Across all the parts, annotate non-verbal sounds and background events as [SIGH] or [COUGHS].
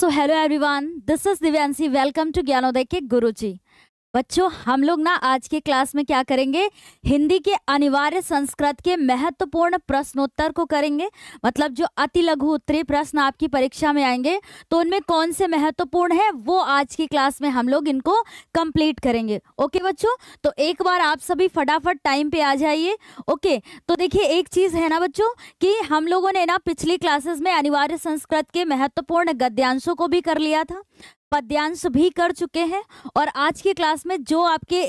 So hello everyone this is Divyanshi welcome to Gyanoday के गुरुजी बच्चों हम लोग ना आज के क्लास में क्या करेंगे हिंदी के अनिवार्य संस्कृत के महत्वपूर्ण प्रश्नोत्तर को करेंगे मतलब जो अति लघु उत्तरी प्रश्न आपकी परीक्षा में आएंगे तो उनमें कौन से महत्वपूर्ण है वो आज की क्लास में हम लोग इनको कंप्लीट करेंगे ओके बच्चों तो एक बार आप सभी फटाफट टाइम पे आ जाइए ओके तो देखिए एक चीज़ है ना बच्चों की हम लोगों ने ना पिछली क्लासेस में अनिवार्य संस्कृत के महत्वपूर्ण गद्यांशों को भी कर लिया था पद्यांश भी कर चुके हैं और आज की क्लास में जो आपके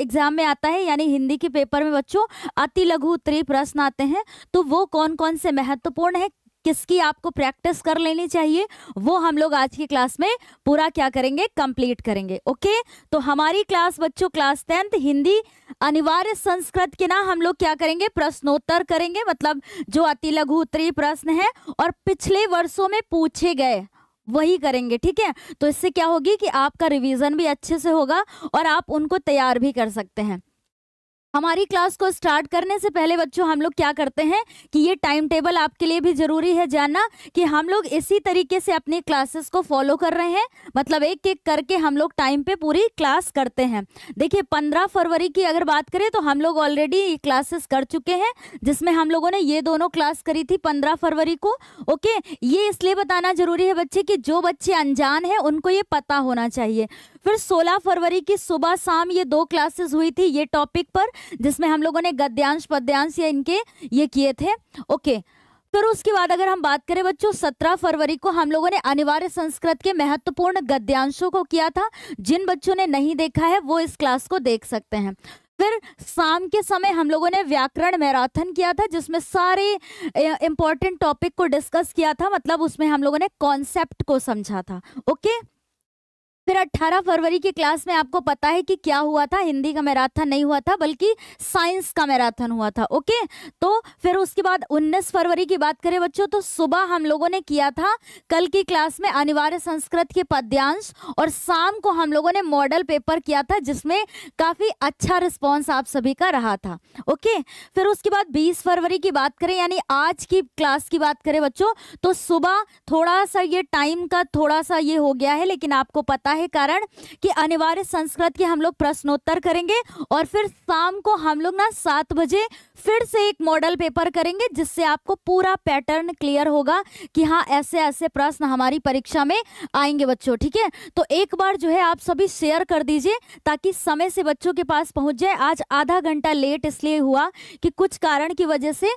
एग्जाम में आता है यानी हिंदी के पेपर में बच्चों अति लघु उत्तरी प्रश्न आते हैं तो वो कौन कौन से महत्वपूर्ण है किसकी आपको प्रैक्टिस कर लेनी चाहिए वो हम लोग आज की क्लास में पूरा क्या करेंगे कंप्लीट करेंगे ओके तो हमारी क्लास बच्चों क्लास टेंथ हिंदी अनिवार्य संस्कृत के ना हम लोग क्या करेंगे प्रश्नोत्तर करेंगे मतलब जो अति लघु उत्तरी प्रश्न है और पिछले वर्षों में पूछे गए वही करेंगे ठीक है तो इससे क्या होगी कि आपका रिवीजन भी अच्छे से होगा और आप उनको तैयार भी कर सकते हैं हमारी क्लास को स्टार्ट करने से पहले बच्चों हम लोग क्या करते हैं कि ये टाइम टेबल आपके लिए भी ज़रूरी है जानना कि हम लोग इसी तरीके से अपनी क्लासेस को फॉलो कर रहे हैं मतलब एक एक करके हम लोग टाइम पे पूरी क्लास करते हैं देखिए पंद्रह फरवरी की अगर बात करें तो हम लोग ऑलरेडी क्लासेस कर चुके हैं जिसमें हम लोगों ने ये दोनों क्लास करी थी पंद्रह फरवरी को ओके ये इसलिए बताना ज़रूरी है बच्चे कि जो बच्चे अनजान हैं उनको ये पता होना चाहिए फिर 16 फरवरी की सुबह शाम ये दो क्लासेस हुई थी ये टॉपिक पर जिसमें हम लोगों ने गद्यांश पद्यांश या इनके ये किए थे ओके फिर उसके बाद अगर हम बात करें बच्चों 17 फरवरी को हम लोगों ने अनिवार्य संस्कृत के महत्वपूर्ण गद्यांशों को किया था जिन बच्चों ने नहीं देखा है वो इस क्लास को देख सकते हैं फिर शाम के समय हम लोगों ने व्याकरण मैराथन किया था जिसमें सारे इंपॉर्टेंट टॉपिक को डिस्कस किया था मतलब उसमें हम लोगों ने कॉन्सेप्ट को समझा था ओके फिर 18 फरवरी की क्लास में आपको पता है कि क्या हुआ था हिंदी का मैराथन नहीं हुआ था बल्कि साइंस का मैराथन हुआ था ओके तो फिर उसके बाद 19 फरवरी की बात करें बच्चों तो सुबह हम लोगों ने किया था कल की क्लास में अनिवार्य संस्कृत के पद्यांश और शाम को हम लोगों ने मॉडल पेपर किया था जिसमें काफ़ी अच्छा रिस्पॉन्स आप सभी का रहा था ओके फिर उसके बाद बीस फरवरी की बात करें यानी आज की क्लास की बात करें बच्चों तो सुबह थोड़ा सा ये टाइम का थोड़ा सा ये हो गया है लेकिन आपको पता है कारण कि अनिवार्य संस्कृत के हम लोग प्रश्नोत्तर करेंगे और फिर शाम को हम लोग ना सात बजे फिर से एक मॉडल पेपर करेंगे जिससे आपको पूरा पैटर्न क्लियर होगा कि हाँ ऐसे ऐसे प्रश्न हमारी परीक्षा में आएंगे बच्चों ठीक है तो एक बार जो है आप सभी शेयर कर दीजिए ताकि समय से बच्चों के पास पहुंच जाए आज आधा घंटा लेट इसलिए हुआ कि कुछ कारण की वजह से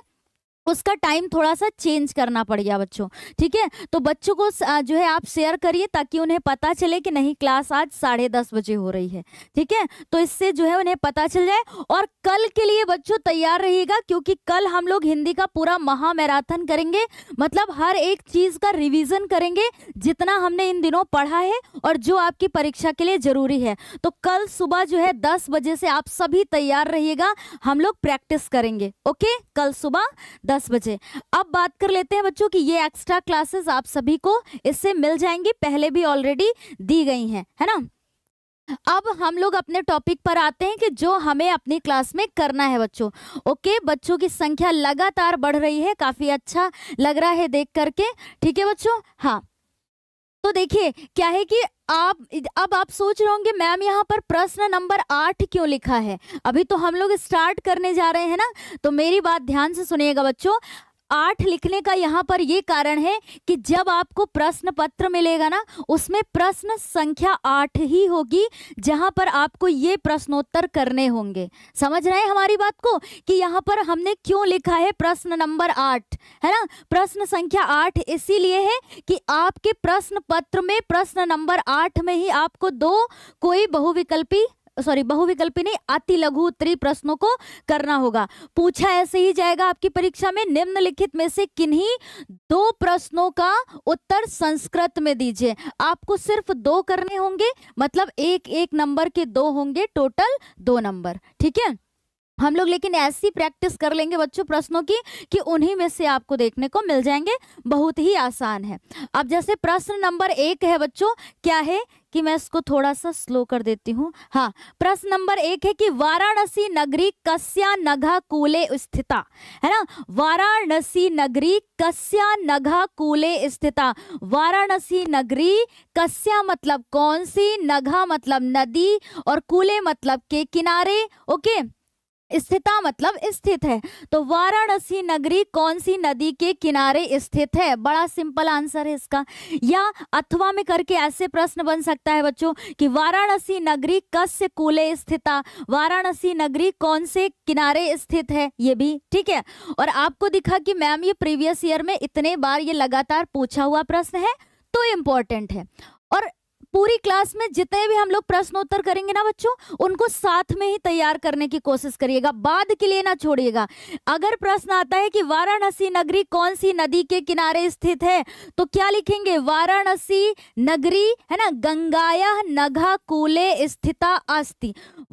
उसका टाइम थोड़ा सा चेंज करना पड़ गया बच्चों ठीक है तो बच्चों को जो है आप शेयर करिए ताकि उन्हें पता चले कि नहीं क्लास आज साढ़े दस बजे हो रही है ठीक है तो इससे जो है उन्हें पता चल जाए और कल के लिए बच्चों तैयार रहिएगा क्योंकि कल हम लोग हिंदी का पूरा महामैराथन करेंगे मतलब हर एक चीज का रिविजन करेंगे जितना हमने इन दिनों पढ़ा है और जो आपकी परीक्षा के लिए जरूरी है तो कल सुबह जो है दस बजे से आप सभी तैयार रहिएगा हम लोग प्रैक्टिस करेंगे ओके कल सुबह दस दस बजे अब बात कर लेते हैं बच्चों की ये एक्स्ट्रा क्लासेस आप सभी को इससे मिल जाएंगी पहले भी ऑलरेडी दी गई हैं है ना अब हम लोग अपने टॉपिक पर आते हैं कि जो हमें अपनी क्लास में करना है बच्चों ओके बच्चों की संख्या लगातार बढ़ रही है काफ़ी अच्छा लग रहा है देख करके ठीक है बच्चों हाँ तो देखिए क्या है कि आप अब आप सोच रहे होंगे मैम यहाँ पर प्रश्न नंबर आठ क्यों लिखा है अभी तो हम लोग स्टार्ट करने जा रहे हैं ना तो मेरी बात ध्यान से सुनिएगा बच्चों आठ लिखने का यहाँ पर ये कारण है कि जब आपको प्रश्न पत्र मिलेगा ना उसमें प्रश्न संख्या आठ ही होगी जहाँ पर आपको ये प्रश्नोत्तर करने होंगे समझ रहे हैं हमारी बात को कि यहाँ पर हमने क्यों लिखा है प्रश्न नंबर आठ है ना प्रश्न संख्या आठ इसीलिए है कि आपके प्रश्न पत्र में प्रश्न नंबर आठ में ही आपको दो कोई बहुविकल्पी सॉरी बहुविकल्पी नहीं अति लघु उत्तरी प्रश्नों को करना होगा पूछा ऐसे ही जाएगा आपकी परीक्षा में निम्नलिखित में से किन्हीं दो प्रश्नों का उत्तर संस्कृत में दीजिए आपको सिर्फ दो करने होंगे मतलब एक एक नंबर के दो होंगे टोटल दो नंबर ठीक है हम लोग लेकिन ऐसी प्रैक्टिस कर लेंगे बच्चों प्रश्नों की कि उन्हीं में से आपको देखने को मिल जाएंगे बहुत ही आसान है अब जैसे प्रश्न नंबर एक है बच्चों क्या है कि मैं इसको थोड़ा सा स्लो कर देती हूँ हाँ प्रश्न नंबर एक है कि वाराणसी नगरी कस्या नघा कूले स्थिता है ना वाराणसी नगरी कस्या नघा कूले स्थिता वाराणसी नगरी कस्या मतलब कौन सी नघा मतलब नदी और कूले मतलब के किनारे ओके स्थिता मतलब स्थित है तो वाराणसी नगरी कौन सी नदी के किनारे स्थित है बड़ा सिंपल आंसर है इसका या अथवा में करके ऐसे प्रश्न बन सकता है बच्चों कि वाराणसी नगरी कस्य कूले स्थिता वाराणसी नगरी कौन से किनारे स्थित है ये भी ठीक है और आपको दिखा कि मैम ये प्रीवियस ईयर में इतने बार ये लगातार पूछा हुआ प्रश्न है तो इम्पोर्टेंट है और पूरी क्लास में जितने भी हम लोग प्रश्नोत्तर करेंगे ना बच्चों उनको साथ में ही तैयार करने की कोशिश करिएगा बाद के लिए ना छोड़िएगा अगर प्रश्न आता है कि वाराणसी नगरी कौन सी नदी के किनारे स्थित है तो क्या लिखेंगे वाराणसी नगरी है ना गंगाया नघा कूले स्थिता अस्थि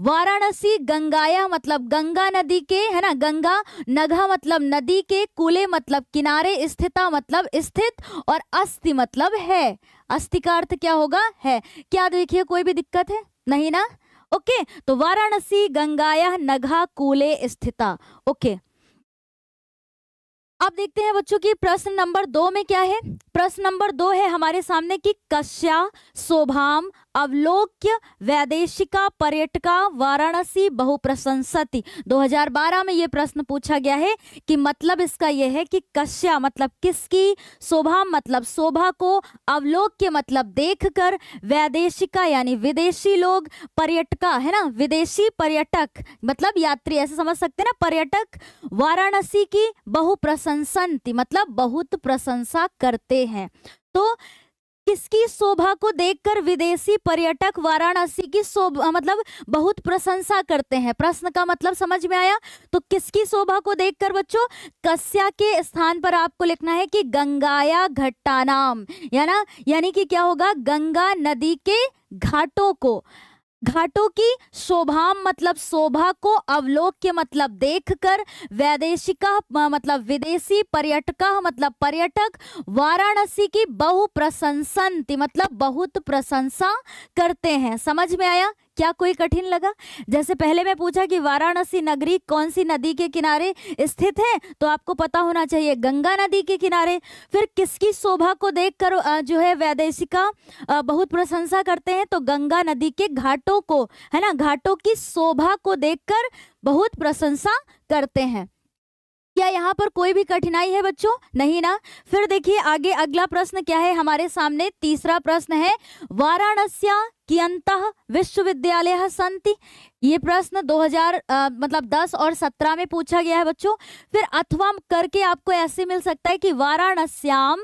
वाराणसी गंगाया मतलब गंगा नदी के है ना गंगा नघा मतलब नदी के कूले मतलब किनारे स्थित मतलब स्थित और अस्थि मतलब है अस्थि का अर्थ क्या होगा है क्या देखिए कोई भी दिक्कत है नहीं ना ओके तो वाराणसी गंगाया नघा कूले स्थिता ओके अब देखते हैं बच्चों की प्रश्न नंबर दो में क्या है प्रश्न नंबर दो है हमारे सामने की कश्या शोभाम अवलोक्य वैदेशिका पर्यटका वाराणसी हजार 2012 में यह प्रश्न पूछा गया है कि मतलब इसका यह है कि कश्या मतलब किसकी शोभा मतलब शोभा को अवलोक्य मतलब देखकर वैदेशिका यानी विदेशी लोग पर्यटका है ना विदेशी पर्यटक मतलब यात्री ऐसे समझ सकते हैं ना पर्यटक वाराणसी की बहुप्रशंसंति मतलब बहुत प्रशंसा करते हैं तो किसकी शोभा को देखकर विदेशी पर्यटक वाराणसी की शोभा मतलब बहुत प्रशंसा करते हैं प्रश्न का मतलब समझ में आया तो किसकी शोभा को देखकर बच्चों कस्या के स्थान पर आपको लिखना है कि गंगाया घट्टानाम या ना यानी कि क्या होगा गंगा नदी के घाटों को घाटों की शोभा मतलब शोभा को अवलोक के मतलब देखकर वैदेशिका मतलब विदेशी पर्यटक मतलब पर्यटक वाराणसी की बहु प्रशंसा मतलब बहुत प्रशंसा करते हैं समझ में आया क्या कोई कठिन लगा जैसे पहले मैं पूछा कि वाराणसी नगरी कौन सी नदी के किनारे स्थित है तो आपको पता होना चाहिए गंगा नदी के किनारे फिर किसकी शोभा को देखकर जो है वैदेशिका बहुत प्रशंसा करते हैं तो गंगा नदी के घाटों को है ना घाटों की शोभा को देखकर बहुत प्रशंसा करते हैं क्या यहाँ पर कोई भी कठिनाई है बच्चों नहीं ना फिर देखिए आगे अगला प्रश्न क्या है हमारे सामने तीसरा प्रश्न है की अंत विश्वविद्यालय संति ये प्रश्न 2000 आ, मतलब 10 और 17 में पूछा गया है बच्चों फिर अथवा करके आपको ऐसे मिल सकता है कि वाराणस्याम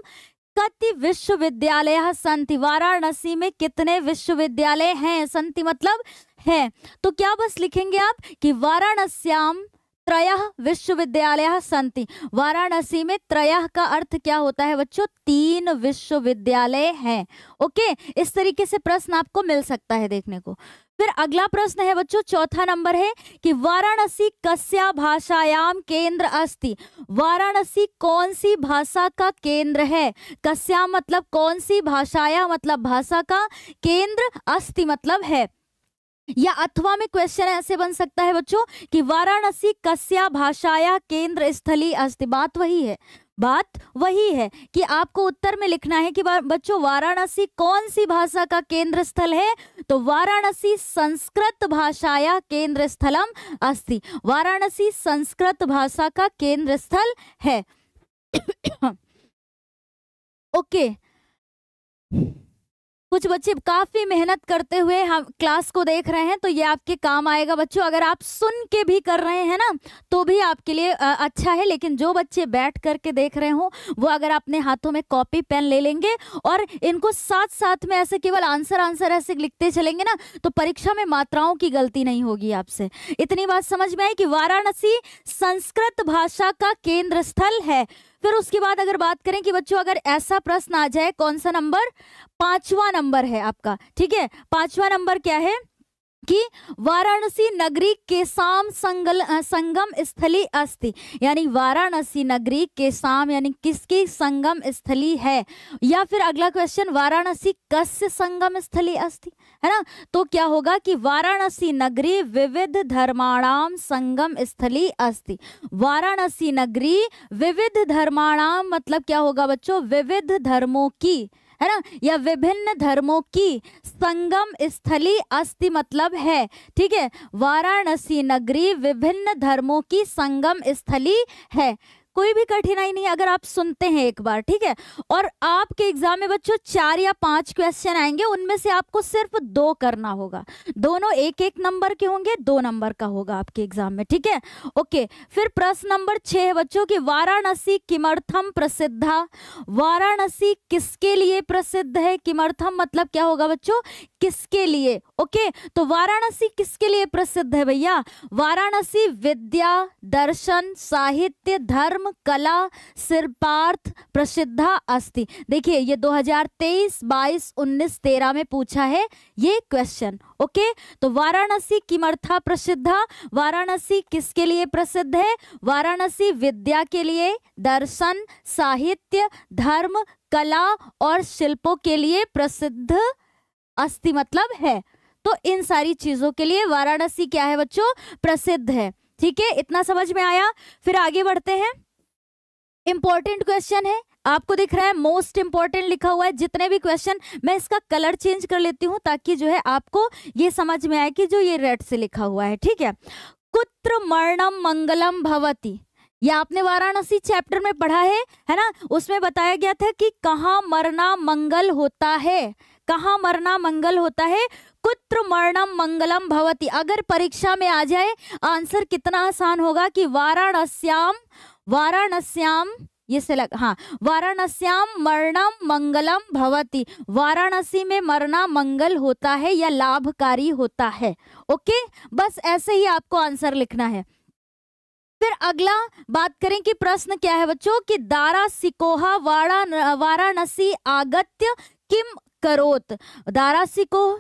कति विश्वविद्यालय संति वाराणसी में कितने विश्वविद्यालय हैं संति मतलब है तो क्या बस लिखेंगे आप कि वाराणस्याम त्रय विश्वविद्यालय सन्ति वाराणसी में त्रय का अर्थ क्या होता है बच्चों तीन विश्वविद्यालय हैं ओके इस तरीके से प्रश्न आपको मिल सकता है देखने को फिर अगला प्रश्न है बच्चों चौथा नंबर है कि वाराणसी कस्या भाषायाम केंद्र अस्ति वाराणसी कौन सी भाषा का केंद्र है कस्या मतलब कौन सी भाषाया मतलब भाषा का केंद्र अस्ति मतलब है या अथवा में क्वेश्चन ऐसे बन सकता है बच्चों कि वाराणसी कस्या भाषाया केंद्र स्थली अस्थि बात वही है बात वही है कि आपको उत्तर में लिखना है कि बच्चों वाराणसी कौन सी भाषा का केंद्र स्थल है तो वाराणसी संस्कृत भाषाया केंद्र स्थलम अस्थि वाराणसी संस्कृत भाषा का केंद्र स्थल है [COUGHS] ओके okay. कुछ बच्चे काफ़ी मेहनत करते हुए हम हाँ, क्लास को देख रहे हैं तो ये आपके काम आएगा बच्चों अगर आप सुन के भी कर रहे हैं ना तो भी आपके लिए आ, अच्छा है लेकिन जो बच्चे बैठ करके देख रहे हो वो अगर अपने हाथों में कॉपी पेन ले लेंगे और इनको साथ साथ में ऐसे केवल आंसर आंसर ऐसे लिखते चलेंगे ना तो परीक्षा में मात्राओं की गलती नहीं होगी आपसे इतनी बात समझ में आई कि वाराणसी संस्कृत भाषा का केंद्र स्थल है फिर उसके बाद अगर बात करें कि बच्चों अगर ऐसा प्रश्न आ जाए कौन सा नंबर पांचवा नंबर है आपका ठीक है पांचवा नंबर क्या है कि वाराणसी नगरी केसाम संगल संगम स्थली अस्ति यानी वाराणसी नगरी केसाम यानी किसकी संगम स्थली है या फिर अगला क्वेश्चन वाराणसी कस्य संगम स्थली अस्ति है ना तो क्या होगा कि वाराणसी नगरी विविध धर्माणाम संगम स्थली अस्ति वाराणसी नगरी विविध धर्माणाम मतलब क्या होगा बच्चों विविध धर्मों की है ना या विभिन्न धर्मों की संगम स्थली अस्थि मतलब है ठीक है वाराणसी नगरी विभिन्न धर्मों की संगम स्थली है कोई भी कठिनाई नहीं अगर आप सुनते हैं एक बार ठीक है और आपके एग्जाम में बच्चों चार या पांच क्वेश्चन आएंगे उनमें से आपको सिर्फ दो करना होगा दोनों एक एक नंबर के होंगे दो नंबर का होगा आपके एग्जाम में ठीक है ओके फिर प्रश्न नंबर छह है बच्चों की वाराणसी किमर्थम प्रसिद्धा वाराणसी किसके लिए प्रसिद्ध है किमर्थम मतलब क्या होगा बच्चों किसके लिए ओके तो वाराणसी किसके लिए प्रसिद्ध है भैया वाराणसी विद्या दर्शन साहित्य धर्म धर्म कला सिरपार्थ प्रसिद्धा अस्ति देखिए ये 2023 22 19 13 में पूछा है ये क्वेश्चन ओके तो वाराणसी किमर्था प्रसिद्धा वाराणसी किसके लिए प्रसिद्ध है वाराणसी विद्या के लिए दर्शन साहित्य धर्म कला और शिल्पों के लिए प्रसिद्ध अस्ति मतलब है तो इन सारी चीजों के लिए वाराणसी क्या है बच्चों प्रसिद्ध है ठीक है इतना समझ में आया फिर आगे बढ़ते हैं इंपॉर्टेंट क्वेश्चन है आपको दिख रहा है मोस्ट इंपॉर्टेंट लिखा हुआ है जितने भी क्वेश्चन मैं इसका कलर चेंज कर लेती हूँ ताकि जो है आपको ये समझ में आए कि जो ये रेड से लिखा हुआ है ठीक है कुत्र मरणम मंगलम भवती ये आपने वाराणसी चैप्टर में पढ़ा है है ना उसमें बताया गया था कि कहाँ मरना मंगल होता है कहाँ मरना मंगल होता है कुत्र मरणम मंगलम भवती अगर परीक्षा में आ जाए आंसर कितना आसान होगा कि वाराणस्याम वाराणस्याम ये से लग हाँ वाराणस्याम मरणम मंगलम भवती वाराणसी में मरना मंगल होता है या लाभकारी होता है ओके बस ऐसे ही आपको आंसर लिखना है फिर अगला बात करें कि प्रश्न क्या है बच्चों कि दारा सिकोहा वाराणसी आगत्य किम करोत दारा सिकोह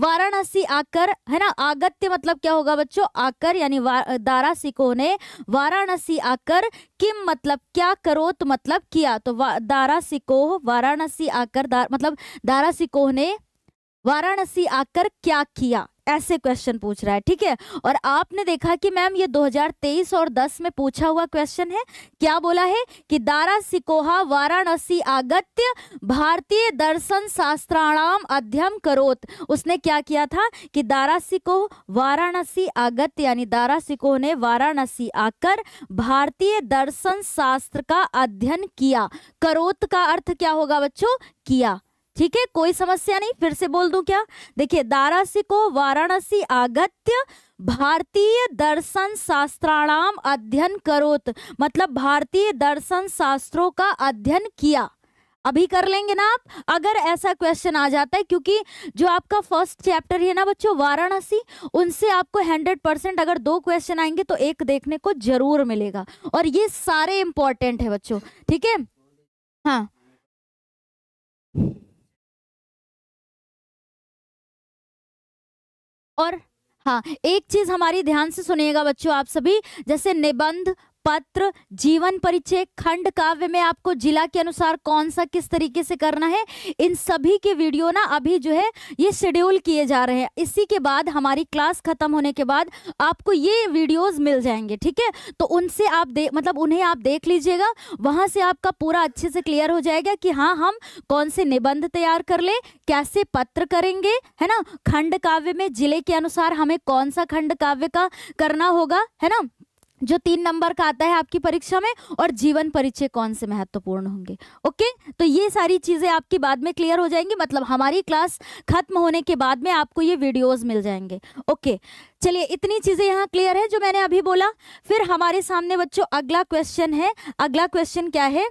वाराणसी आकर है ना आगत्य मतलब क्या होगा बच्चों आकर यानी दारा सिको ने वाराणसी आकर किम मतलब क्या करो तो मतलब किया तो वा, दारा सिकोह वाराणसी आकर दार, मतलब दारा सिकोह ने वाराणसी आकर क्या किया ऐसे क्वेश्चन पूछ रहा है ठीक है और आपने देखा कि मैम ये 2023 और 10 में पूछा हुआ क्वेश्चन है क्या बोला है कि दारा सिकोहा वाराणसी आगत्य भारतीय दर्शन शास्त्राणाम अध्ययन करोत उसने क्या किया था कि दारा सिकोह वाराणसी आगत्य यानी दारा सिकोह ने वाराणसी आकर भारतीय दर्शन शास्त्र का अध्ययन किया करोत का अर्थ क्या होगा बच्चों किया ठीक है कोई समस्या नहीं फिर से बोल दू क्या देखिए दारासी को वाराणसी आगत्य भारतीय दर्शन शास्त्राणाम अध्ययन करोत मतलब भारतीय दर्शन शास्त्रों का अध्ययन किया अभी कर लेंगे ना आप अगर ऐसा क्वेश्चन आ जाता है क्योंकि जो आपका फर्स्ट चैप्टर है ना बच्चों वाराणसी उनसे आपको हंड्रेड परसेंट अगर दो क्वेश्चन आएंगे तो एक देखने को जरूर मिलेगा और ये सारे इंपॉर्टेंट है बच्चों ठीक है हाँ और हाँ एक चीज हमारी ध्यान से सुनिएगा बच्चों आप सभी जैसे निबंध पत्र जीवन परिचय खंड काव्य में आपको जिला के अनुसार कौन सा किस तरीके से करना है इन सभी के वीडियो ना अभी जो है ये शेड्यूल किए जा रहे हैं इसी के बाद हमारी क्लास खत्म होने के बाद आपको ये वीडियोस मिल जाएंगे ठीक है तो उनसे आप दे मतलब उन्हें आप देख लीजिएगा वहां से आपका पूरा अच्छे से क्लियर हो जाएगा कि हाँ हम कौन से निबंध तैयार कर ले कैसे पत्र करेंगे है ना खंड काव्य में जिले के अनुसार हमें कौन सा खंड काव्य का करना होगा है ना जो तीन नंबर का आता है आपकी परीक्षा में और जीवन परिचय कौन से महत्वपूर्ण होंगे ओके तो ये सारी चीज़ें आपकी बाद में क्लियर हो जाएंगी मतलब हमारी क्लास खत्म होने के बाद में आपको ये वीडियोस मिल जाएंगे ओके चलिए इतनी चीज़ें यहाँ क्लियर है जो मैंने अभी बोला फिर हमारे सामने बच्चों अगला क्वेश्चन है अगला क्वेश्चन क्या है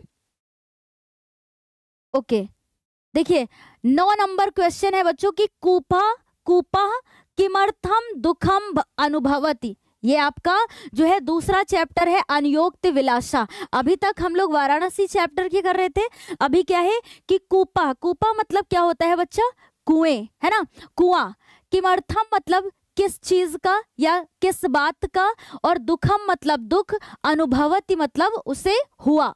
ओके देखिए नौ नंबर क्वेश्चन है बच्चों की कूपा कूपा किमर्थम दुखम अनुभवती ये आपका जो है दूसरा चैप्टर है अनयोक्त विलासा अभी तक हम लोग वाराणसी चैप्टर की कर रहे थे अभी क्या है कि कूपा कूपा मतलब क्या होता है बच्चा कुएं है ना कुआ किमर्थम मतलब किस चीज का या किस बात का और दुखम मतलब दुख अनुभवती मतलब उसे हुआ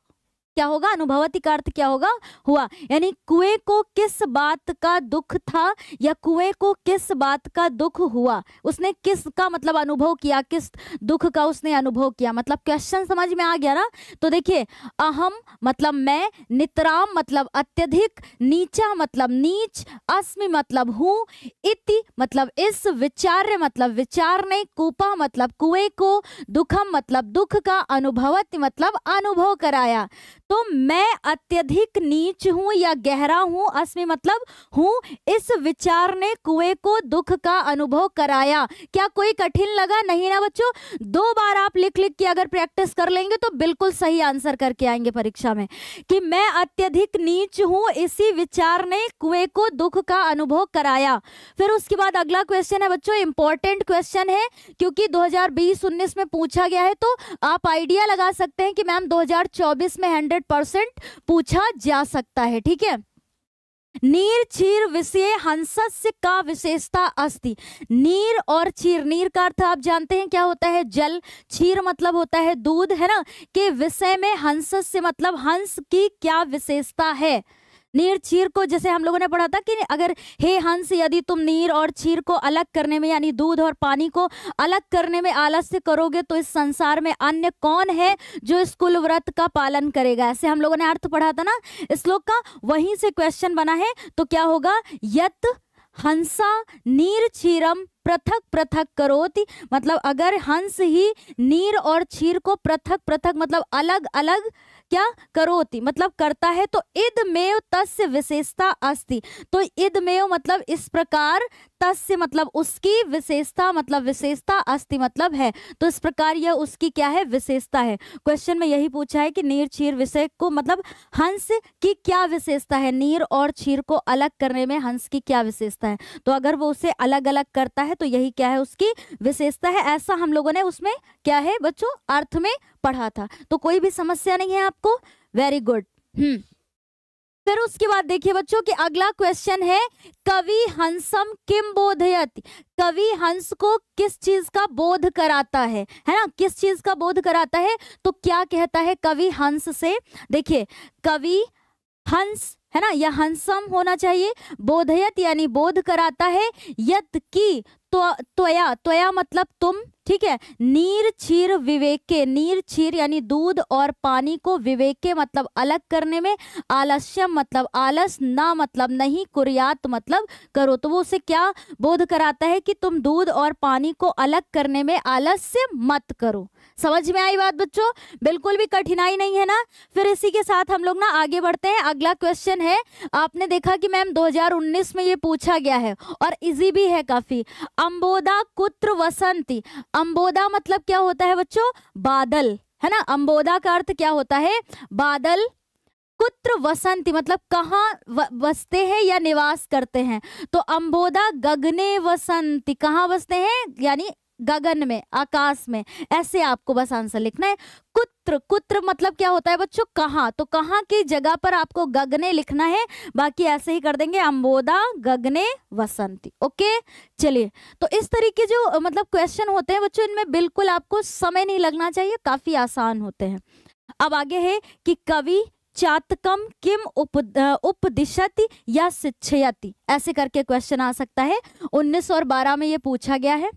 क्या होगा अनुभवती का अर्थ क्या होगा हुआ यानी कुएं को किस बात का दुख था या कुएं को किस बात का दुख हुआ उसने किस का मतलब अनुभव किया किस दुख का उसने अनुभव किया मतलब क्वेश्चन समझ में आ गया ना तो देखिए अहम मतलब मैं नितराम मतलब अत्यधिक नीचा मतलब नीच अस्मि मतलब हूँ इति मतलब इस विचार्य मतलब विचार ने कूपा मतलब कुएं को दुखम मतलब दुख का अनुभवत मतलब अनुभव कराया तो मैं अत्यधिक नीच हूं या गहरा हूं अस मतलब हूं इस विचार ने कुएं को दुख का अनुभव कराया क्या कोई कठिन लगा नहीं ना बच्चों दो बार आप लिख लिख के अगर प्रैक्टिस कर लेंगे तो बिल्कुल सही आंसर करके आएंगे परीक्षा में कि मैं अत्यधिक नीच हूं इसी विचार ने कुएं को दुख का अनुभव कराया फिर उसके बाद अगला क्वेश्चन है बच्चों इंपॉर्टेंट क्वेश्चन है क्योंकि दो हजार में पूछा गया है तो आप आइडिया लगा सकते हैं कि मैम दो में हंड्रेड हंड्रेड परसेंट पूछा जा सकता है ठीक है नीर चीर विषय हंसस्य का विशेषता अस्ति नीर और चीर नीर का अर्थ आप जानते हैं क्या होता है जल चीर मतलब होता है दूध है ना के विषय में हंसस्य मतलब हंस की क्या विशेषता है नीर चीर को जैसे हम लोगों ने पढ़ा था कि अगर हे हंस यदि तुम नीर और चीर को अलग करने में यानी दूध और पानी को अलग करने में आलस्य करोगे तो इस संसार में अन्य कौन है जो इस कुल व्रत का पालन करेगा ऐसे हम लोगों ने अर्थ पढ़ा था ना श्लोक का वहीं से क्वेश्चन बना है तो क्या होगा यत हंसा नीर क्षीरम पृथक पृथक करोति मतलब अगर हंस ही नीर और क्षीर को पृथक पृथक मतलब अलग अलग क्या करोति मतलब करता है तो इदमेव तस्य विशेषता अस्ति तो इदमेव मतलब इस प्रकार तस्य मतलब उसकी विशेषता मतलब विशेषता अस्ति मतलब है तो इस प्रकार यह उसकी क्या है विशेषता है क्वेश्चन में यही पूछा है कि नीर छीर विषय को मतलब हंस की क्या विशेषता है नीर और छीर को अलग करने में हंस की क्या विशेषता है तो अगर वो उसे अलग अलग करता है तो यही क्या है उसकी विशेषता है ऐसा हम लोगों ने उसमें क्या है बच्चों अर्थ में पढ़ा था तो कोई भी समस्या नहीं है आपको वेरी गुड हम्म फिर उसके बाद देखिए बच्चों कि अगला क्वेश्चन है कवि हंसम किम बोधयति कवि हंस को किस चीज का बोध कराता है है ना किस चीज का बोध कराता है तो क्या कहता है कवि हंस से देखिए कवि हंस है ना यह हंसम होना चाहिए बोधयत यानी बोध कराता है यत की त्वया त्वया मतलब तुम ठीक है नीर छीर विवेक के नीर छीर यानी दूध और पानी को विवेक के मतलब अलग करने में आलस्य मतलब आलस ना मतलब नहीं कुरियात मतलब करो तो वो उसे क्या बोध कराता है कि तुम दूध और पानी को अलग करने में आलस्य मत करो समझ में आई बात बच्चों बिल्कुल भी कठिनाई नहीं है ना फिर इसी के साथ हम लोग ना आगे बढ़ते हैं अगला क्वेश्चन है आपने देखा कि मैम 2019 में ये पूछा गया है और इजी भी है काफी अम्बोदा कुत्र वसंती अम्बोदा मतलब क्या होता है बच्चों बादल है ना अम्बोदा का अर्थ क्या होता है बादल कुत्र वसंती मतलब कहाँ बसते हैं या निवास करते हैं तो अम्बोदा गगने वसंती कहाँ बसते हैं यानी गगन में आकाश में ऐसे आपको बस आंसर लिखना है कुत्र कुत्र मतलब क्या होता है बच्चों कहाँ तो कहाँ की जगह पर आपको गगने लिखना है बाकी ऐसे ही कर देंगे अम्बोदा गगने वसंती ओके चलिए तो इस तरीके जो मतलब क्वेश्चन होते हैं बच्चों इनमें बिल्कुल आपको समय नहीं लगना चाहिए काफी आसान होते हैं अब आगे है कि कवि चातकम किम उप उपदिशति या शिक्षयति ऐसे करके क्वेश्चन आ सकता है उन्नीस और बारह में ये पूछा गया है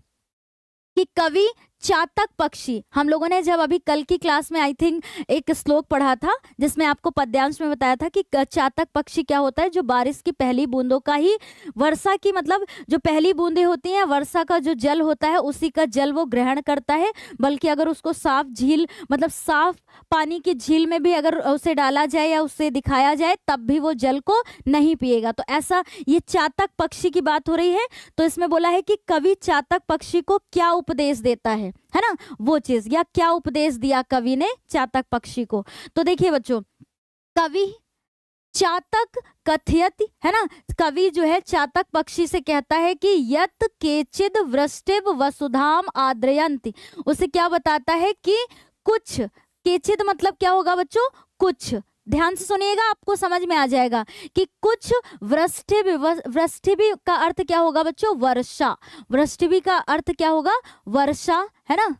कि कवि चातक पक्षी हम लोगों ने जब अभी कल की क्लास में आई थिंक एक श्लोक पढ़ा था जिसमें आपको पद्यांश में बताया था कि चातक पक्षी क्या होता है जो बारिश की पहली बूंदों का ही वर्षा की मतलब जो पहली बूंदें होती हैं वर्षा का जो जल होता है उसी का जल वो ग्रहण करता है बल्कि अगर उसको साफ झील मतलब साफ पानी की झील में भी अगर उसे डाला जाए या उसे दिखाया जाए तब भी वो जल को नहीं पिएगा तो ऐसा ये चातक पक्षी की बात हो रही है तो इसमें बोला है कि कवि चातक पक्षी को क्या उपदेश देता है है है ना वो चीज या क्या उपदेश दिया कवि ने चातक पक्षी को तो देखिए बच्चों कवि चातक कथियत है ना कवि जो है चातक पक्षी से कहता है कि यत केचिद वृष्टिव वसुधाम आद्रयंती उसे क्या बताता है कि कुछ केचिद मतलब क्या होगा बच्चों कुछ ध्यान से सुनिएगा आपको समझ में आ जाएगा कि कुछ वृष्टि वृष्टिभि का अर्थ क्या होगा बच्चों वर्षा वृष्टि का अर्थ क्या होगा वर्षा है ना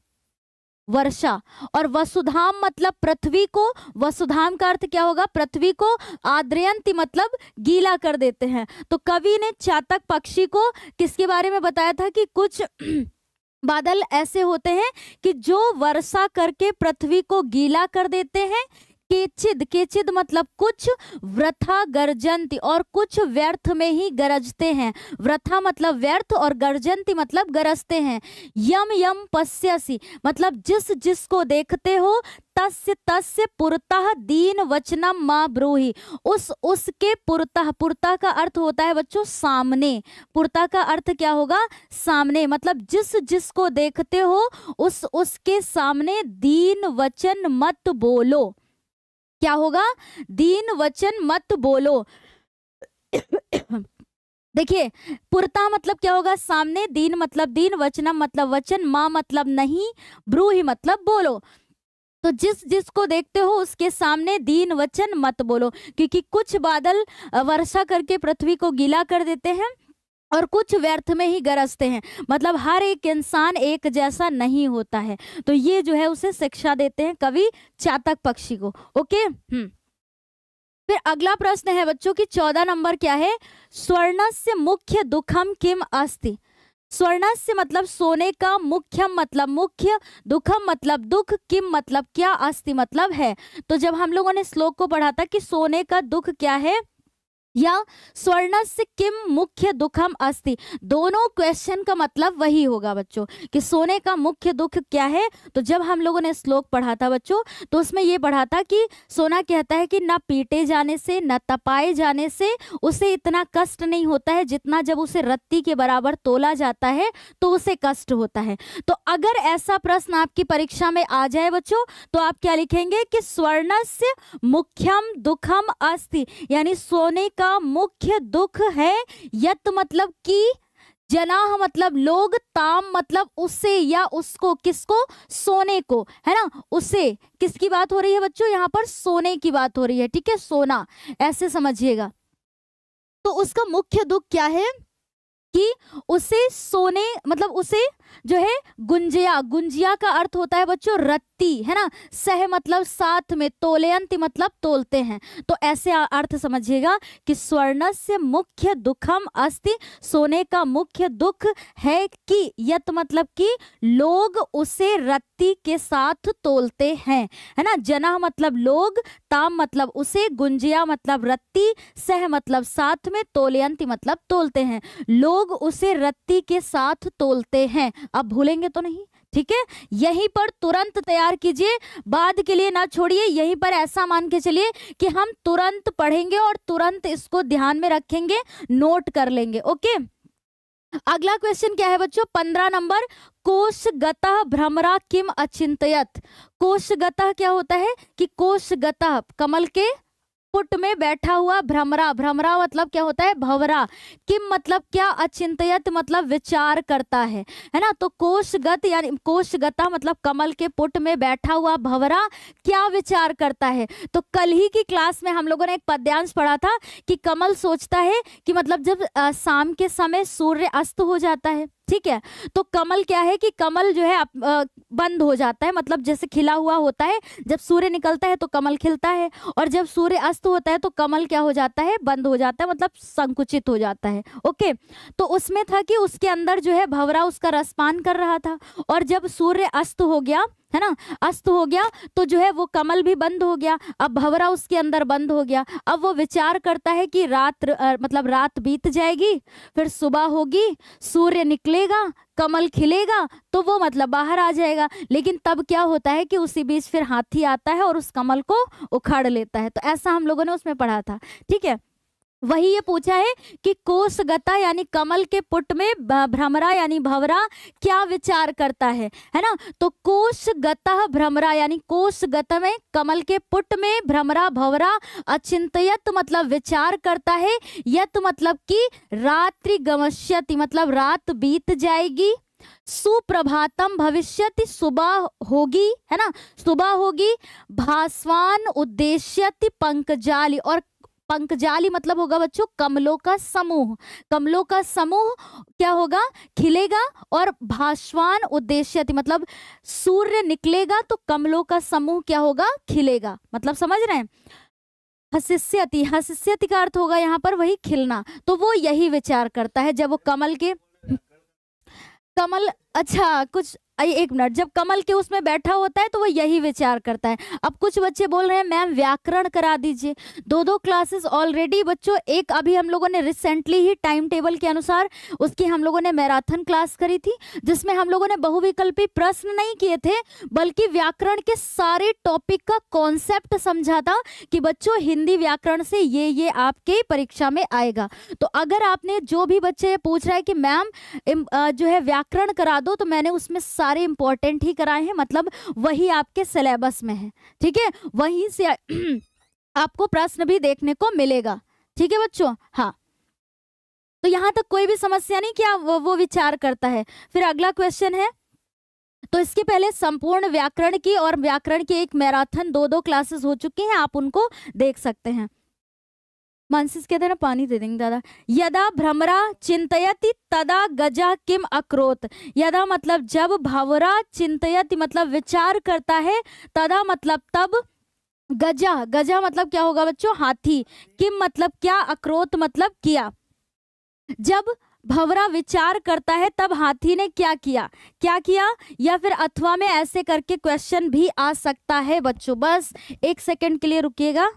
वर्षा और वसुधाम मतलब पृथ्वी को वसुधाम का अर्थ क्या होगा पृथ्वी को आद्रयंती मतलब गीला कर देते हैं तो कवि ने चातक पक्षी को किसके बारे में बताया था कि कुछ [CLEARS THROAT] बादल ऐसे होते हैं कि जो वर्षा करके पृथ्वी को गीला कर देते हैं केचिद केचिद मतलब कुछ व्रथा गर्जंती और कुछ व्यर्थ में ही गरजते हैं व्रथा मतलब व्यर्थ और गर्जंती मतलब गरजते हैं यम यम पश्यसी मतलब जिस जिसको देखते हो तस्य तस्य पुरतः दीन वचनम माँ ब्रूही उस उसके पुरतः पुरतः का अर्थ होता है बच्चों सामने पुरतः का अर्थ क्या होगा सामने मतलब जिस जिसको देखते हो उस उसके सामने दीन वचन मत बोलो क्या होगा दीन वचन मत बोलो देखिए पुरता मतलब क्या होगा सामने दीन मतलब दीन वचनम मतलब वचन माँ मतलब नहीं ब्रू ही मतलब बोलो तो जिस जिसको देखते हो उसके सामने दीन वचन मत बोलो क्योंकि कुछ बादल वर्षा करके पृथ्वी को गीला कर देते हैं और कुछ व्यर्थ में ही गरजते हैं मतलब हर एक इंसान एक जैसा नहीं होता है तो ये जो है उसे शिक्षा देते हैं कवि चातक पक्षी को ओके हम्म फिर अगला प्रश्न है बच्चों की चौदह नंबर क्या है स्वर्ण से मुख्य दुखम किम अस्ति स्वर्ण से मतलब सोने का मुख्य मतलब मुख्य दुखम मतलब दुख किम मतलब क्या अस्ति मतलब है तो जब हम लोगों ने श्लोक को पढ़ा था कि सोने का दुख क्या है या से किम मुख्य दुखम अस्ति दोनों क्वेश्चन का मतलब वही होगा बच्चों कि सोने का मुख्य दुख क्या है तो जब हम लोगों ने श्लोक पढ़ा था बच्चों तो उसमें ये पढ़ा था कि सोना कहता है कि ना पीटे जाने से ना तपाए जाने से उसे इतना कष्ट नहीं होता है जितना जब उसे रत्ती के बराबर तोला जाता है तो उसे कष्ट होता है तो अगर ऐसा प्रश्न आपकी परीक्षा में आ जाए बच्चों तो आप क्या लिखेंगे कि स्वर्ण से मुख्यम दुखम अस्थि यानी सोने का मुख्य दुख है यत मतलब कि जनाह मतलब लोग ताम मतलब उसे या उसको किसको सोने को है ना उसे किसकी बात हो रही है बच्चों यहाँ पर सोने की बात हो रही है ठीक है सोना ऐसे समझिएगा तो उसका मुख्य दुख क्या है कि उसे सोने मतलब उसे जो है गुंजिया गुंजिया का अर्थ होता है बच्चों रत्ती है ना सह मतलब साथ में तोलेयंती मतलब तोलते हैं तो ऐसे अर्थ समझिएगा कि स्वर्ण से मुख्य दुखम अस्ति सोने का मुख्य दुख है कि यत मतलब कि लोग उसे रत्ती के साथ तोलते हैं है ना जना मतलब लोग ताम मतलब उसे गुंजिया मतलब रत्ती सह मतलब साथ में तोलेयंती मतलब तोलते हैं लोग उसे रत्ती के साथ तोलते हैं आप भूलेंगे तो नहीं ठीक है यहीं पर तुरंत तैयार कीजिए बाद के लिए ना छोड़िए यहीं पर ऐसा मान के चलिए कि हम तुरंत पढ़ेंगे और तुरंत इसको ध्यान में रखेंगे नोट कर लेंगे ओके अगला क्वेश्चन क्या है बच्चों पंद्रह नंबर कोश गतः भ्रमरा किम अचिंतयत कोश गतः क्या होता है कि कोश गतः कमल के पुट में बैठा हुआ भ्रमरा भ्रमरा मतलब क्या होता है भवरा किम मतलब क्या अचिंतयत मतलब विचार करता है है ना तो कोशगत यानी कोशगता मतलब कमल के पुट में बैठा हुआ भवरा क्या विचार करता है तो कल ही की क्लास में हम लोगों ने एक पद्यांश पढ़ा था कि कमल सोचता है कि मतलब जब शाम के समय सूर्य अस्त हो जाता है ठीक है तो कमल क्या है कि कमल जो है आ, बंद हो जाता है मतलब जैसे खिला हुआ होता है जब सूर्य निकलता है तो कमल खिलता है और जब सूर्य अस्त होता है तो कमल क्या हो जाता है बंद हो जाता है मतलब संकुचित हो जाता है ओके तो उसमें था कि उसके अंदर जो है भवरा उसका रसपान कर रहा था और जब सूर्य अस्त हो गया है ना अस्त हो गया तो जो है वो कमल भी बंद हो गया अब भवरा उसके अंदर बंद हो गया अब वो विचार करता है कि रात आ, मतलब रात बीत जाएगी फिर सुबह होगी सूर्य निकलेगा कमल खिलेगा तो वो मतलब बाहर आ जाएगा लेकिन तब क्या होता है कि उसी बीच फिर हाथी आता है और उस कमल को उखाड़ लेता है तो ऐसा हम लोगों ने उसमें पढ़ा था ठीक है वही ये पूछा है कि कोसगता यानी कमल के पुट में भ्रमरा यानी भवरा क्या विचार करता है है ना तो कोसगत भ्रमरा यानी कोसगत में कमल के पुट में भ्रमरा भवरा अचिंतयत मतलब विचार करता है यत मतलब कि रात्रि गमश्यति मतलब रात बीत जाएगी सुप्रभातम भविष्यति सुबह होगी है ना सुबह होगी भास्वान उद्देश्यति पंकजाली और पंकजाली मतलब होगा बच्चों कमलों का समूह कमलों का समूह क्या होगा खिलेगा और भाषवान उद्देश्य मतलब सूर्य निकलेगा तो कमलों का समूह क्या होगा खिलेगा मतलब समझ रहे हैं हसिष्यति हसिष्यति का अर्थ होगा यहाँ पर वही खिलना तो वो यही विचार करता है जब वो कमल के कमल अच्छा कुछ एक मिनट जब कमल के उसमें बैठा होता है तो वो यही विचार करता है अब कुछ बच्चे बोल रहे हैं मैम व्याकरण करा दीजिए दो दो क्लासेस ऑलरेडी बच्चों एक अभी हम लोगों ने रिसेंटली ही टाइम टेबल के अनुसार उसकी हम लोगों ने मैराथन क्लास करी थी जिसमें हम लोगों ने बहुविकल्पी प्रश्न नहीं किए थे बल्कि व्याकरण के सारे टॉपिक का कॉन्सेप्ट समझा था कि बच्चों हिंदी व्याकरण से ये ये आपके परीक्षा में आएगा तो अगर आपने जो भी बच्चे पूछ रहा है कि मैम जो है व्याकरण करा दो तो मैंने उसमें सारे इंपॉर्टेंट ही कराए हैं मतलब वही आपके सिलेबस में है ठीक है वहीं से [CLEARS THROAT] आपको प्रश्न भी देखने को मिलेगा ठीक है बच्चों हाँ तो यहाँ तक कोई भी समस्या नहीं क्या वो, वो विचार करता है फिर अगला क्वेश्चन है तो इसके पहले संपूर्ण व्याकरण की और व्याकरण की एक मैराथन दो दो क्लासेस हो चुकी हैं आप उनको देख सकते हैं मानसिस कहते हैं ना पानी दे देंगे दादा यदा भ्रमरा चिंतयति तदा गजा किम अक्रोत यदा मतलब जब भावरा चिंतयति मतलब विचार करता है तदा मतलब तब गजा गजा मतलब क्या होगा बच्चों हाथी किम मतलब क्या अक्रोत मतलब किया जब भवरा विचार करता है तब हाथी ने क्या किया क्या किया या फिर अथवा में ऐसे करके क्वेश्चन भी आ सकता है बच्चों बस एक सेकंड के लिए रुकिएगा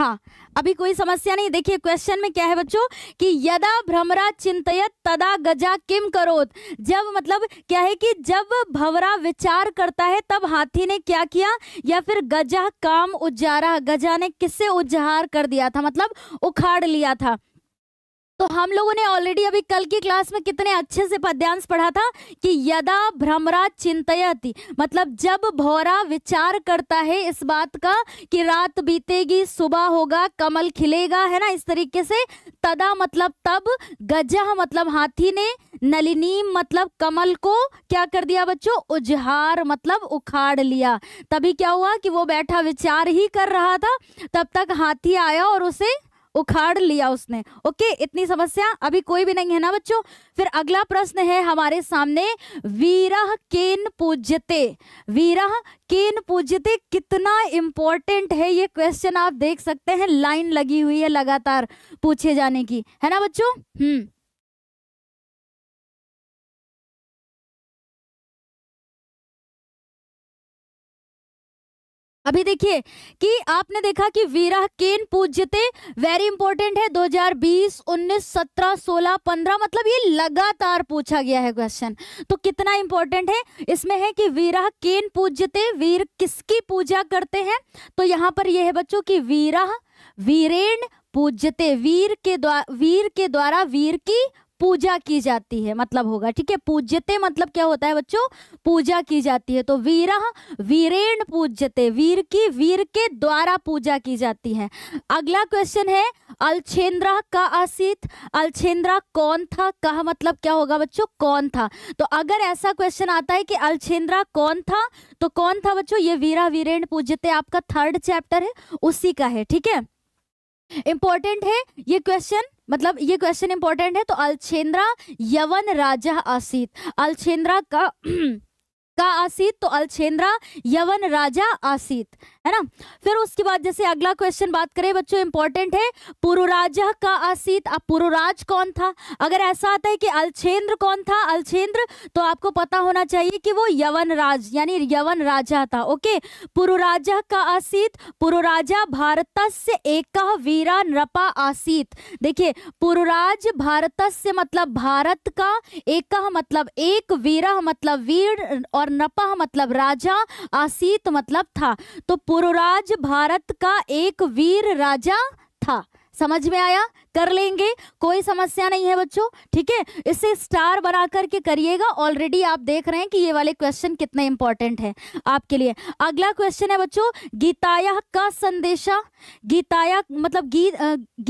हाँ अभी कोई समस्या नहीं देखिए क्वेश्चन में क्या है बच्चों कि यदा भ्रमरा चिंतयत तदा गजा किम करोत जब मतलब क्या है कि जब भवरा विचार करता है तब हाथी ने क्या किया या फिर गजा काम उजारा गजा ने किससे उजहार कर दिया था मतलब उखाड़ लिया था तो हम लोगों ने ऑलरेडी अभी कल की क्लास में कितने अच्छे से पद्यांश पढ़ा था कि यदा भ्रमरा चिंतयति मतलब जब भौरा विचार करता है इस बात का कि रात बीतेगी सुबह होगा कमल खिलेगा है ना इस तरीके से तदा मतलब तब गजह मतलब हाथी ने नलिनी मतलब कमल को क्या कर दिया बच्चों उजहार मतलब उखाड़ लिया तभी क्या हुआ कि वो बैठा विचार ही कर रहा था तब तक हाथी आया और उसे उखाड़ लिया उसने ओके इतनी समस्या अभी कोई भी नहीं है ना बच्चों फिर अगला प्रश्न है हमारे सामने वीरह केन पूज्यते वीरह केन पूज्यते कितना इंपॉर्टेंट है ये क्वेश्चन आप देख सकते हैं लाइन लगी हुई है लगातार पूछे जाने की है ना बच्चों हम्म अभी देखिए कि आपने देखा कि वीरा केन पूज्यते वेरी इंपॉर्टेंट है 2020, 19, 17, 16, 15 मतलब ये लगातार पूछा गया है क्वेश्चन तो कितना इंपॉर्टेंट है इसमें है कि वीरा केन पूज्यते वीर किसकी पूजा करते हैं तो यहाँ पर ये है बच्चों कि वीरा वीरेण पूज्यते वीर के द्वारा वीर के द्वारा वीर की पूजा की जाती है मतलब होगा ठीक है पूज्यते मतलब क्या होता है बच्चों पूजा की जाती है तो वीर वीरेण पूज्यते वीर की वीर के द्वारा पूजा की जाती है अगला क्वेश्चन है अल्छेंद्रा का आसित अल्छेंद्रा कौन था कह मतलब क्या होगा बच्चों कौन था तो अगर ऐसा क्वेश्चन आता है कि अल्छेंद्रा कौन था तो कौन था बच्चों ये वीरा वीरेण पूज्यते आपका थर्ड चैप्टर है उसी का है ठीक है इंपॉर्टेंट है ये क्वेश्चन मतलब ये क्वेश्चन इंपॉर्टेंट है तो अलछेंद्रा यवन राजा आसित अलछेंद्रा का [CLEARS THROAT] का आसित तो अलछेंद्रा यवन राजा आसित है ना फिर उसके बाद जैसे अगला क्वेश्चन बात करें बच्चों इंपॉर्टेंट है पुरुराजा का आसित अब पुरुराज कौन था अगर ऐसा आता है कि अलछेंद्र कौन था अलछेंद्र तो आपको पता होना चाहिए कि वो यवन राज यानी यवन राजा था ओके पुरुराजा का राजा पुरुराजा से एक वीरा नृपा आसित देखिए पुरुराज से मतलब भारत का एक मतलब एक वीरा मतलब वीर और और नपह मतलब राजा आसीत मतलब था तो पुरुराज भारत का एक वीर राजा था समझ में आया कर लेंगे कोई समस्या नहीं है बच्चों ठीक है इसे स्टार बना करके करिएगा ऑलरेडी आप देख रहे हैं कि ये वाले क्वेश्चन कितने इंपॉर्टेंट है आपके लिए अगला क्वेश्चन है बच्चों गीताया का संदेशा गीताया मतलब गी,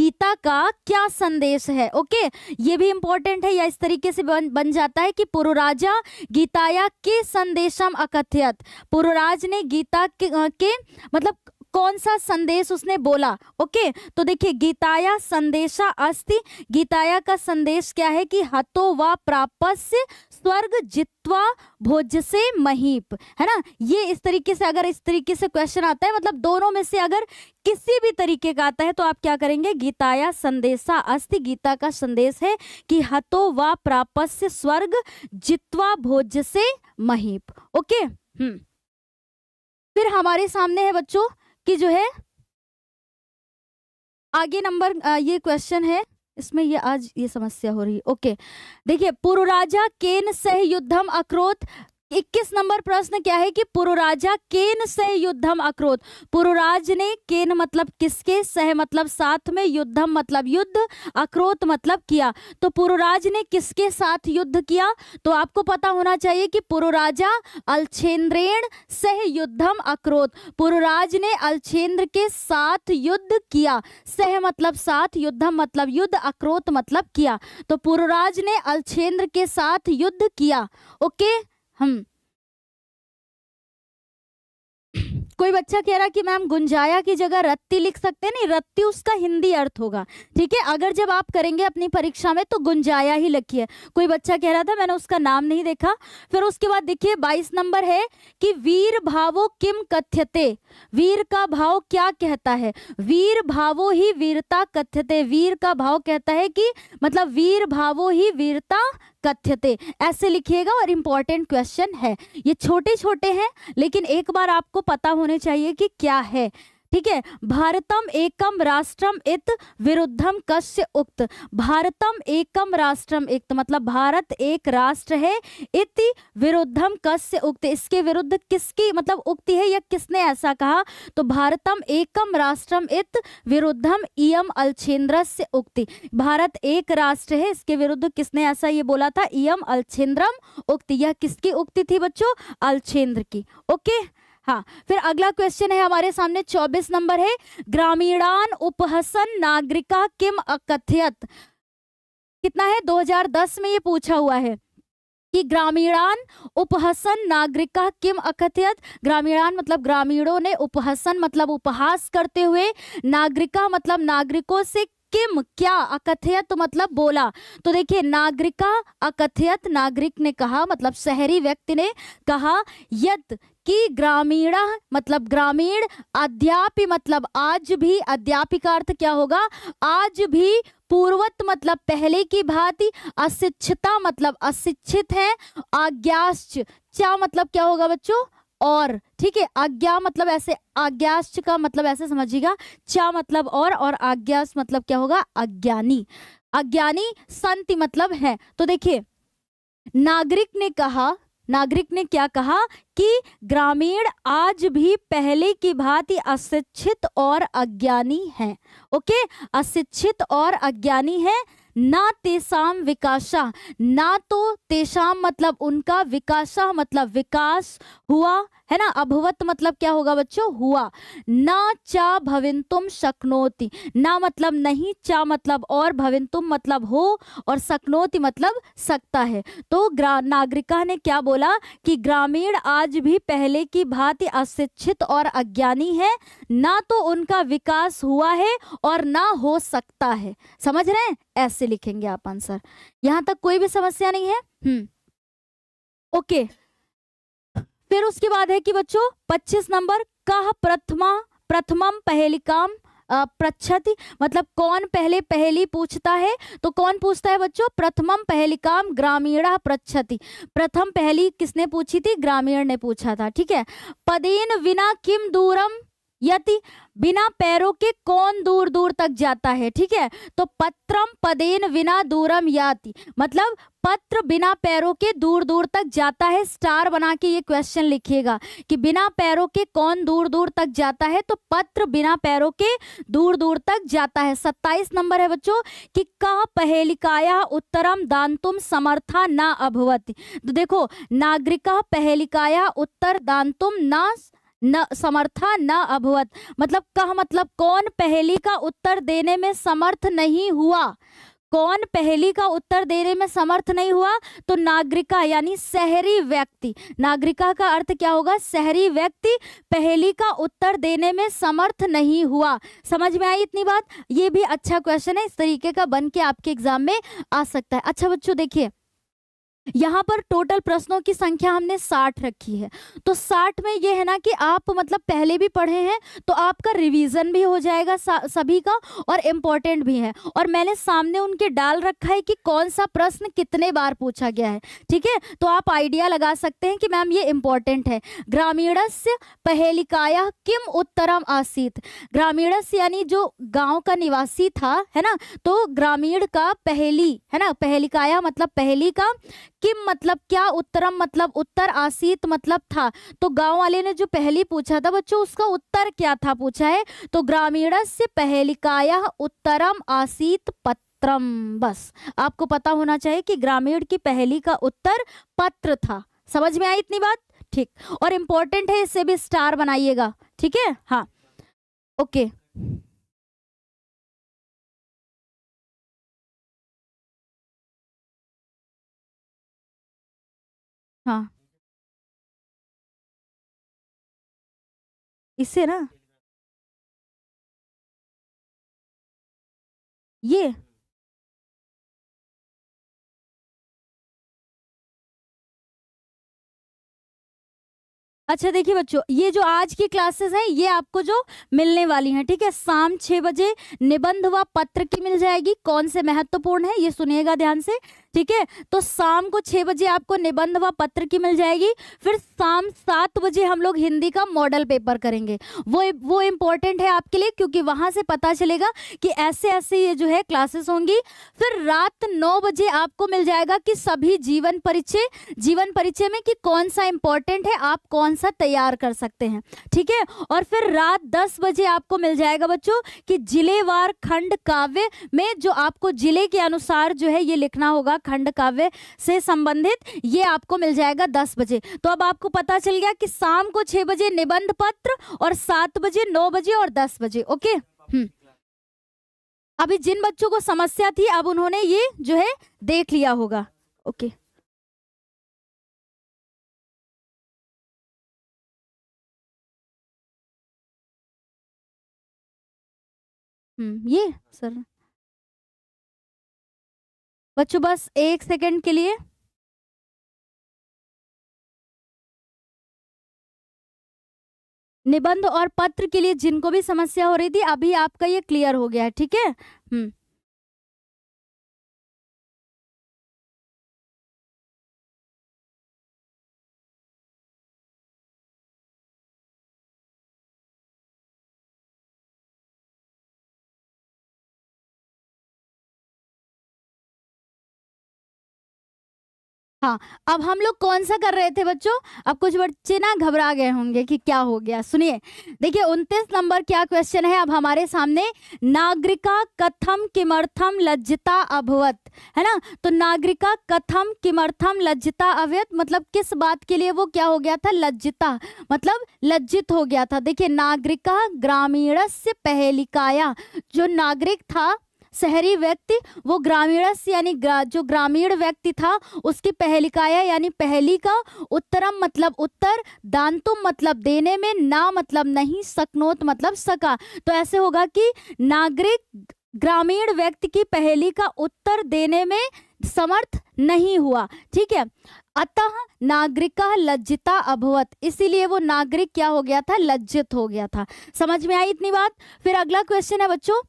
गीता का क्या संदेश है ओके ये भी इंपॉर्टेंट है या इस तरीके से बन, बन जाता है कि पुरुराजा गीताया के संदेशम अकथ्यत पुरुराज ने गीता के, के मतलब कौन सा संदेश उसने बोला ओके तो देखिए गीताया संदेशा अस्ति गीताया का संदेश क्या है कि हतो व प्रापस्य स्वर्ग जित्वा भोज से महीप है ना ये इस तरीके से अगर इस तरीके से क्वेश्चन आता है मतलब दोनों में से अगर किसी भी तरीके का आता है तो आप क्या करेंगे गीताया संदेशा अस्ति गीता का संदेश है कि हतो व प्रापस्य स्वर्ग जित्वा भोज से महीप ओके हम्म फिर हमारे सामने है बच्चों कि जो है आगे नंबर ये क्वेश्चन है इसमें ये आज ये समस्या हो रही है ओके देखिए पूर्व राजा केन सह युद्धम अक्रोत इक्कीस नंबर प्रश्न क्या है कि पुरुराजा केन से युद्धम अक्रोध पुरुराज ने केन मतलब किसके सह मतलब साथ में युद्धम मतलब युद्ध अक्रोध मतलब किया तो पुरुराज ने किसके साथ युद्ध किया तो आपको पता होना चाहिए कि पुरुराजा अल्छेन्द्रेण सह युद्धम अक्रोध पुरुराज ने अल्छेन्द्र के साथ युद्ध किया सह मतलब साथ युद्धम मतलब युद्ध अक्रोत मतलब किया तो पुरुराज ने अल्छेन्द्र के साथ युद्ध किया ओके हम कोई बच्चा कह रहा कि मैम गुंजाया की जगह रत्ती लिख सकते हैं नहीं रत्ती उसका हिंदी अर्थ होगा ठीक है अगर जब आप करेंगे अपनी परीक्षा में तो गुंजाया ही लिखी है कोई बच्चा कह रहा था मैंने उसका नाम नहीं देखा फिर उसके बाद देखिए बाईस नंबर है कि वीर भावो किम कथ्यते वीर का भाव क्या कहता है वीर भावो ही वीरता कथ्यते वीर का भाव कहता है कि मतलब वीर भावो ही वीरता कथ्यते ऐसे लिखिएगा और इम्पॉर्टेंट क्वेश्चन है ये छोटे छोटे हैं लेकिन एक बार आपको पता होने चाहिए कि क्या है ठीक है भारतम एकम राष्ट्रम इत विरुद्धम कश्य उक्त भारतम एकम राष्ट्रम इक्त मतलब भारत एक राष्ट्र है इति विरुद्धम कश्य उक्त इसके विरुद्ध किसकी मतलब उक्ति है या किसने ऐसा कहा तो भारतम एकम राष्ट्रम इत विरुद्धम इम अलछेन्द्र से उक्ति भारत एक राष्ट्र है इसके विरुद्ध किसने ऐसा ये बोला था इम अलछेन्द्रम उक्ति यह किसकी उक्ति थी बच्चों अलछेन्द्र की ओके okay? हाँ फिर अगला क्वेश्चन है हमारे सामने चौबीस नंबर है ग्रामीणान उपहसन नागरिका किम अकथियत कितना है 2010 में ये पूछा हुआ है कि ग्रामीणान उपहसन नागरिका किम अकथियत ग्रामीणान मतलब ग्रामीणों ने उपहसन मतलब उपहास करते हुए नागरिका मतलब नागरिकों से किम क्या अकथियत मतलब बोला तो देखिए नागरिका अकथियत नागरिक ने कहा मतलब शहरी व्यक्ति ने कहा यद कि ग्रामीण मतलब ग्रामीण अध्यापी मतलब आज भी अध्यापी का अर्थ क्या होगा आज भी पूर्वत मतलब पहले की भांति अशिक्षता मतलब अशिक्षित है आज्ञाश्च क्या मतलब क्या होगा बच्चों और ठीक है आज्ञा मतलब ऐसे आज्ञाश्च का मतलब ऐसे समझिएगा चा मतलब और और आज्ञाश मतलब क्या होगा अज्ञानी अज्ञानी संति मतलब है तो देखिए नागरिक ने कहा नागरिक ने क्या कहा कि ग्रामीण आज भी पहले की भांति अशिक्षित और अज्ञानी हैं ओके अशिक्षित और अज्ञानी हैं ना तेसाम विकासा ना तो तेसाम मतलब उनका विकासा मतलब विकास हुआ है ना अभवत मतलब क्या होगा बच्चों हुआ ना चा भविन तुम शक्नोति ना मतलब नहीं चा मतलब और भविन तुम मतलब हो और शक्नोति मतलब सकता है तो नागरिका ने क्या बोला कि ग्रामीण आज भी पहले की भांति अशिक्षित और अज्ञानी है ना तो उनका विकास हुआ है और ना हो सकता है समझ रहे हैं ऐसे लिखेंगे आप आंसर यहां तक कोई भी समस्या नहीं है हम्म ओके okay. फिर उसके बाद है कि बच्चों पच्चीस नंबर कह प्रथमा प्रथमम काम प्रच्छति मतलब कौन पहले पहली पूछता है तो कौन पूछता है बच्चों प्रथमम काम ग्रामीण प्रच्छति प्रथम पहली किसने पूछी थी ग्रामीण ने पूछा था ठीक है पदेन विना किम दूरम यति बिना पैरों के कौन दूर दूर तक जाता है ठीक है तो पत्रम पदेन बिना दूरम याति मतलब पत्र बिना पैरों के दूर दूर तक जाता है स्टार बना के ये क्वेश्चन लिखिएगा कि बिना पैरों के कौन दूर दूर तक जाता है तो पत्र बिना पैरों के दूर दूर तक जाता है सत्ताईस नंबर है बच्चों कि कह पहेलिकाया उत्तरम दांतुम समर्था ना अभवत तो देखो नागरिका पहेलिकाया उत्तर दांतुम ना न समर्था न अभवत मतलब कह मतलब कौन पहली का उत्तर देने में समर्थ नहीं हुआ कौन पहली का उत्तर देने में समर्थ नहीं हुआ तो नागरिका यानी शहरी व्यक्ति नागरिका का अर्थ क्या होगा शहरी व्यक्ति पहली का उत्तर देने में समर्थ नहीं हुआ समझ में आई इतनी बात ये भी अच्छा क्वेश्चन है इस तरीके का बन के आपके एग्जाम में आ सकता है अच्छा बच्चों देखिए यहाँ पर टोटल प्रश्नों की संख्या हमने साठ रखी है तो साठ में ये है ना कि आप मतलब पहले भी पढ़े हैं तो आपका रिवीजन भी हो जाएगा सभी का और इम्पोर्टेंट भी है और मैंने सामने उनके डाल रखा है कि कौन सा प्रश्न कितने बार पूछा गया है ठीक है तो आप आइडिया लगा सकते हैं कि मैम ये इम्पोर्टेंट है ग्रामीणस्य पहेलिकाया किम उत्तरम आसीत ग्रामीण यानी जो गाँव का निवासी था है ना तो ग्रामीण का पहली है ना पहलिकाया मतलब पहली का किम मतलब क्या उत्तरम मतलब उत्तर आसीत मतलब था तो गांव वाले ने जो पहली पूछा था बच्चों उसका उत्तर क्या था पूछा है तो ग्रामीण से पहलिकाया उत्तरम आसीत पत्र पत्रम बस आपको पता होना चाहिए कि ग्रामीण की पहली का उत्तर पत्र था समझ में आई इतनी बात ठीक और इम्पोर्टेंट है इससे भी स्टार बनाइएगा ठीक है हाँ ओके हाँ। इससे ना ये? अच्छा देखिए बच्चों ये जो आज की क्लासेस हैं ये आपको जो मिलने वाली हैं ठीक है शाम छह बजे निबंध व पत्र की मिल जाएगी कौन से महत्वपूर्ण है ये सुनिएगा ध्यान से ठीक है तो शाम को छः बजे आपको निबंध व पत्र की मिल जाएगी फिर शाम सात बजे हम लोग हिंदी का मॉडल पेपर करेंगे वो वो इंपॉर्टेंट है आपके लिए क्योंकि वहाँ से पता चलेगा कि ऐसे ऐसे ये जो है क्लासेस होंगी फिर रात नौ बजे आपको मिल जाएगा कि सभी जीवन परिचय जीवन परिचय में कि कौन सा इंपॉर्टेंट है आप कौन सा तैयार कर सकते हैं ठीक है और फिर रात दस बजे आपको मिल जाएगा बच्चों कि जिलेवार खंड काव्य में जो आपको जिले के अनुसार जो है ये लिखना होगा खंड काव्य से संबंधित ये आपको मिल जाएगा दस बजे तो अब आपको पता चल गया कि शाम को छह बजे निबंध पत्र और सात बजे नौ बजे और दस बजे ओके हम्म अभी जिन बच्चों को समस्या थी अब उन्होंने ये जो है देख लिया होगा ओके हम्म ये सर बच्चों बस एक सेकंड के लिए निबंध और पत्र के लिए जिनको भी समस्या हो रही थी अभी आपका ये क्लियर हो गया है ठीक है हम्म हाँ अब हम लोग कौन सा कर रहे थे बच्चों अब कुछ बच्चे ना घबरा गए होंगे कि क्या हो गया सुनिए देखिए उनतीस नंबर क्या क्वेश्चन है अब हमारे सामने नागरिका कथम किमर्थम लज्जता अभवत है ना तो नागरिका कथम किमर्थम लज्जता अभवत मतलब किस बात के लिए वो क्या हो गया था लज्जिता मतलब लज्जित हो गया था देखिये नागरिका ग्रामीण से पहलिकाया जो नागरिक था शहरी व्यक्ति वो ग्रामीण यानी ग्रा, जो ग्रामीण व्यक्ति था उसकी पहलिकाया यानी पहली का उत्तरम मतलब उत्तर दानतुम मतलब देने में ना मतलब नहीं सकनोत मतलब सका तो ऐसे होगा कि नागरिक ग्रामीण व्यक्ति की पहली का उत्तर देने में समर्थ नहीं हुआ ठीक है अतः नागरिका लज्जिता अभवत इसीलिए वो नागरिक क्या हो गया था लज्जित हो गया था समझ में आई इतनी बात फिर अगला क्वेश्चन है बच्चों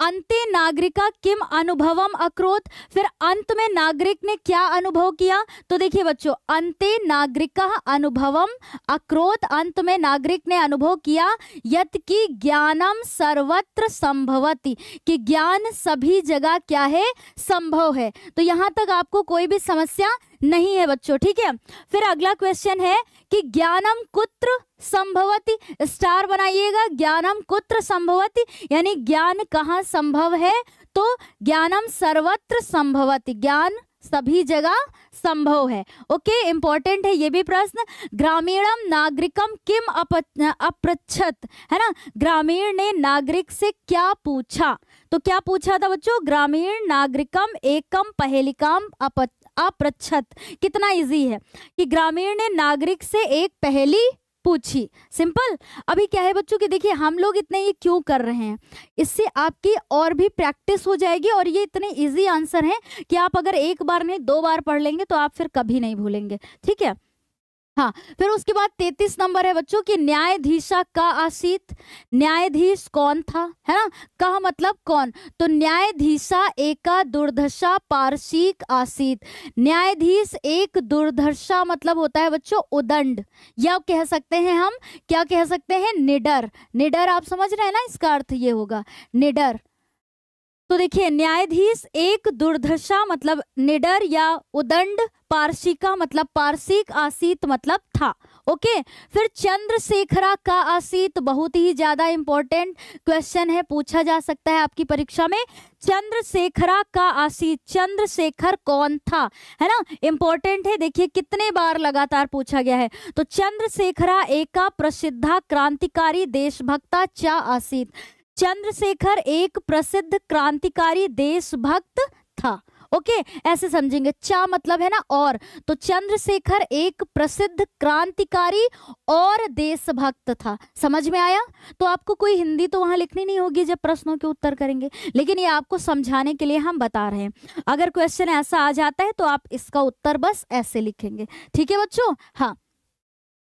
अंते नागरिका किम अनुभवम अक्रोत फिर अंत में नागरिक ने क्या अनुभव किया तो देखिए बच्चों अंते नागरिका अनुभवम अक्रोत अंत में नागरिक ने अनुभव किया यत कि ज्ञानम सर्वत्र संभवती कि ज्ञान सभी जगह क्या है संभव है तो यहाँ तक आपको कोई भी समस्या नहीं है बच्चों ठीक है फिर अगला क्वेश्चन है कि ज्ञानम कुत्र संभवती स्टार बनाइएगा ज्ञानम कुत्र संभवती यानी ज्ञान कहाँ संभव है तो ज्ञानम सर्वत्र संभवती ज्ञान सभी जगह संभव है ओके इंपॉर्टेंट है ये भी प्रश्न ग्रामीणम नागरिकम किम अप्रच्छत है ना ग्रामीण ने नागरिक से क्या पूछा तो क्या पूछा था बच्चों ग्रामीण नागरिकम एकम पहेलिकाम अप्रच्छत कितना इजी है कि ग्रामीण ने नागरिक से एक पहली पूछी सिंपल अभी क्या है बच्चों कि देखिए हम लोग इतने ये क्यों कर रहे हैं इससे आपकी और भी प्रैक्टिस हो जाएगी और ये इतने इजी आंसर हैं कि आप अगर एक बार नहीं दो बार पढ़ लेंगे तो आप फिर कभी नहीं भूलेंगे ठीक है हाँ फिर उसके बाद तैतीस नंबर है बच्चों कि न्यायाधीशा का आसीत न्यायाधीश कौन था है ना कह मतलब कौन तो न्यायाधीशा एका दुर्दशा पारसिक आसित न्यायाधीश एक दुर्दशा मतलब होता है बच्चों उदंड या कह सकते हैं हम क्या कह सकते हैं निडर निडर आप समझ रहे हैं ना इसका अर्थ ये होगा निडर तो देखिए न्यायाधीश एक दुर्दशा मतलब निडर या उदंड पारसिका मतलब पारसिक आसीत मतलब था ओके फिर चंद्रशेखरा का आसीत बहुत ही ज्यादा इंपॉर्टेंट क्वेश्चन है पूछा जा सकता है आपकी परीक्षा में चंद्रशेखरा का आसीत चंद्रशेखर कौन था है ना इंपॉर्टेंट है देखिए कितने बार लगातार पूछा गया है तो चंद्रशेखरा एका प्रसिद्धा क्रांतिकारी देशभक्ता चा आसीत चंद्रशेखर एक प्रसिद्ध क्रांतिकारी देशभक्त था ओके okay, ऐसे समझेंगे चा मतलब है ना और तो चंद्रशेखर एक प्रसिद्ध क्रांतिकारी और देशभक्त था समझ में आया तो आपको कोई हिंदी तो वहां लिखनी नहीं होगी जब प्रश्नों के उत्तर करेंगे लेकिन ये आपको समझाने के लिए हम बता रहे हैं अगर क्वेश्चन ऐसा आ जाता है तो आप इसका उत्तर बस ऐसे लिखेंगे ठीक है बच्चों हाँ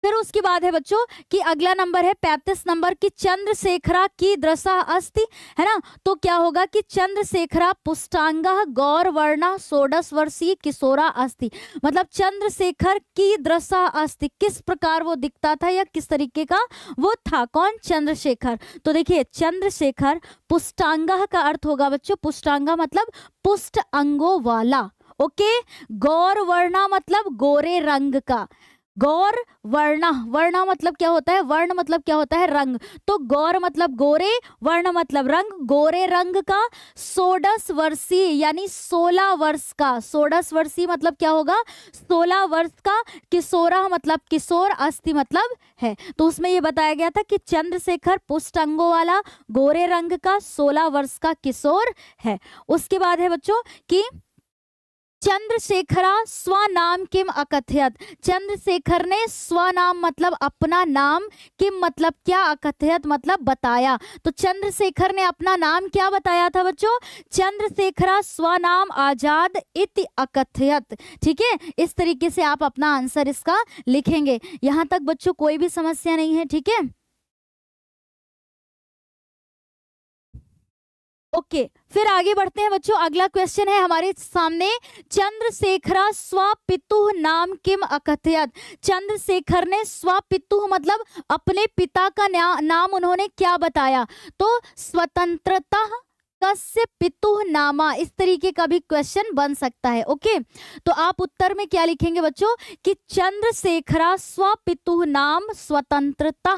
फिर उसके बाद है बच्चों कि अगला नंबर है पैंतीस नंबर की चंद्रशेखरा की दृशा अस्थि है ना तो क्या होगा कि चंद्रशेखरा पुष्टांग गौर वर्णा सोडस वर्षीय किशोरा अस्थि मतलब चंद्रशेखर की दृशा अस्थि किस प्रकार वो दिखता था या किस तरीके का वो था कौन चंद्रशेखर तो देखिए चंद्रशेखर पुष्टांग का अर्थ होगा बच्चों पुष्टांग मतलब पुष्ट अंगों वाला ओके गौर वर्णा मतलब गोरे रंग का गौर वर्ण वर्ण मतलब क्या होता है वर्ण मतलब क्या होता है रंग तो गौर मतलब गोरे वर्ण मतलब रंग गोरे रंग का सोडस वर्षी यानी सोलह वर्ष का सोडस वर्षी मतलब क्या होगा सोलह वर्ष का किशोरा मतलब किशोर अस्थि मतलब है तो उसमें यह बताया गया था कि चंद्रशेखर पुष्ट अंगों वाला गोरे रंग का सोलह वर्ष का किशोर है उसके बाद है बच्चों की चंद्रशेखरा स्वनाम किम अकथयत चंद्रशेखर ने स्वनाम मतलब अपना नाम किम मतलब क्या अकथयत मतलब बताया तो चंद्रशेखर ने अपना नाम क्या बताया था बच्चों चंद्रशेखरा स्वनाम आजाद इति अकथयत ठीक है इस तरीके से आप अपना आंसर इसका लिखेंगे यहाँ तक बच्चों कोई भी समस्या नहीं है ठीक है ओके okay, फिर आगे बढ़ते हैं बच्चों अगला क्वेश्चन है हमारे सामने चंद्रशेखरा पितु नाम किम अकथयत चंद्रशेखर ने पितु मतलब अपने पिता का नाम उन्होंने क्या बताया तो स्वतंत्रता कस्य पितुह नामा इस तरीके का भी क्वेश्चन बन सकता है ओके तो आप उत्तर में क्या लिखेंगे बच्चों कि चंद्रशेखरा स्वपितु नाम स्वतंत्रता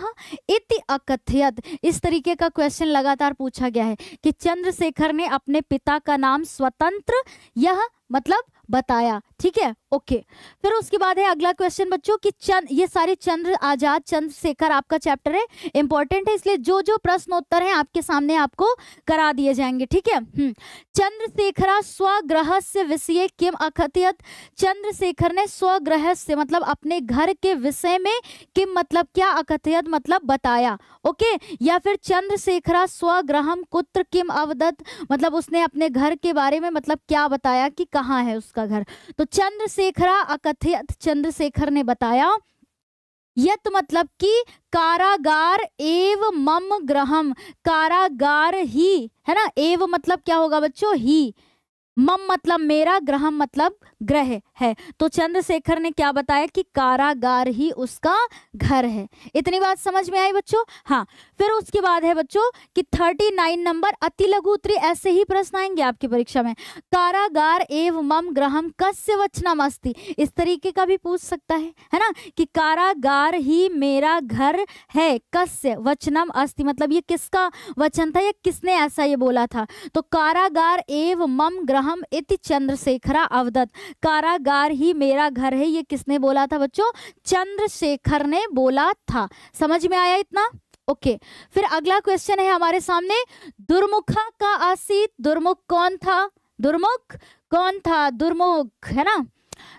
इति अकथ्यत इस तरीके का क्वेश्चन लगातार पूछा गया है कि चंद्रशेखर ने अपने पिता का नाम स्वतंत्र यह मतलब बताया ठीक है ओके फिर उसके बाद है अगला क्वेश्चन बच्चों कि चंद ये सारे चंद्र आजाद चंद्रशेखर आपका चैप्टर है इंपॉर्टेंट है इसलिए जो जो प्रश्नोत्तर हैं आपके सामने आपको करा दिए जाएंगे ठीक है हम्म। चंद्रशेखरा स्वग्रह से विषय किम अखतियत चंद्रशेखर ने स्वग्रह से मतलब अपने घर के विषय में किम मतलब क्या अखतियत मतलब बताया ओके या फिर चंद्रशेखरा स्वग्रहम कुत्र किम अवदत मतलब उसने अपने घर के बारे में मतलब क्या बताया कि कहाँ है उसका उसका घर तो चंद्रशेखरा अकथित चंद्रशेखर ने बताया यत मतलब कि कारागार एव मम ग्रहम कारागार ही है ना एव मतलब क्या होगा बच्चों ही मम मतलब मेरा ग्रह मतलब ग्रह है तो चंद्रशेखर ने क्या बताया कि कारागार ही उसका घर है इतनी बात समझ में आई बच्चों हाँ फिर उसके बाद है बच्चों कि नाइन नंबर अति लघु उत्तरी ऐसे ही प्रश्न आएंगे आपकी परीक्षा में कारागार एव मम ग्रहम कस्य वचनम अस्ति इस तरीके का भी पूछ सकता है है ना कि कारागार ही मेरा घर है कस्य वचनम अस्थि मतलब ये किसका वचन था या किसने ऐसा ये बोला था तो कारागार एव मम ग्रह अहम इति चंद्रशेखरा अवदत कारागार ही मेरा घर है ये किसने बोला था बच्चों चंद्रशेखर ने बोला था समझ में आया इतना ओके okay. फिर अगला क्वेश्चन है हमारे सामने दुर्मुखा का आसीत दुर्मुख कौन था दुर्मुख कौन था दुर्मुख है ना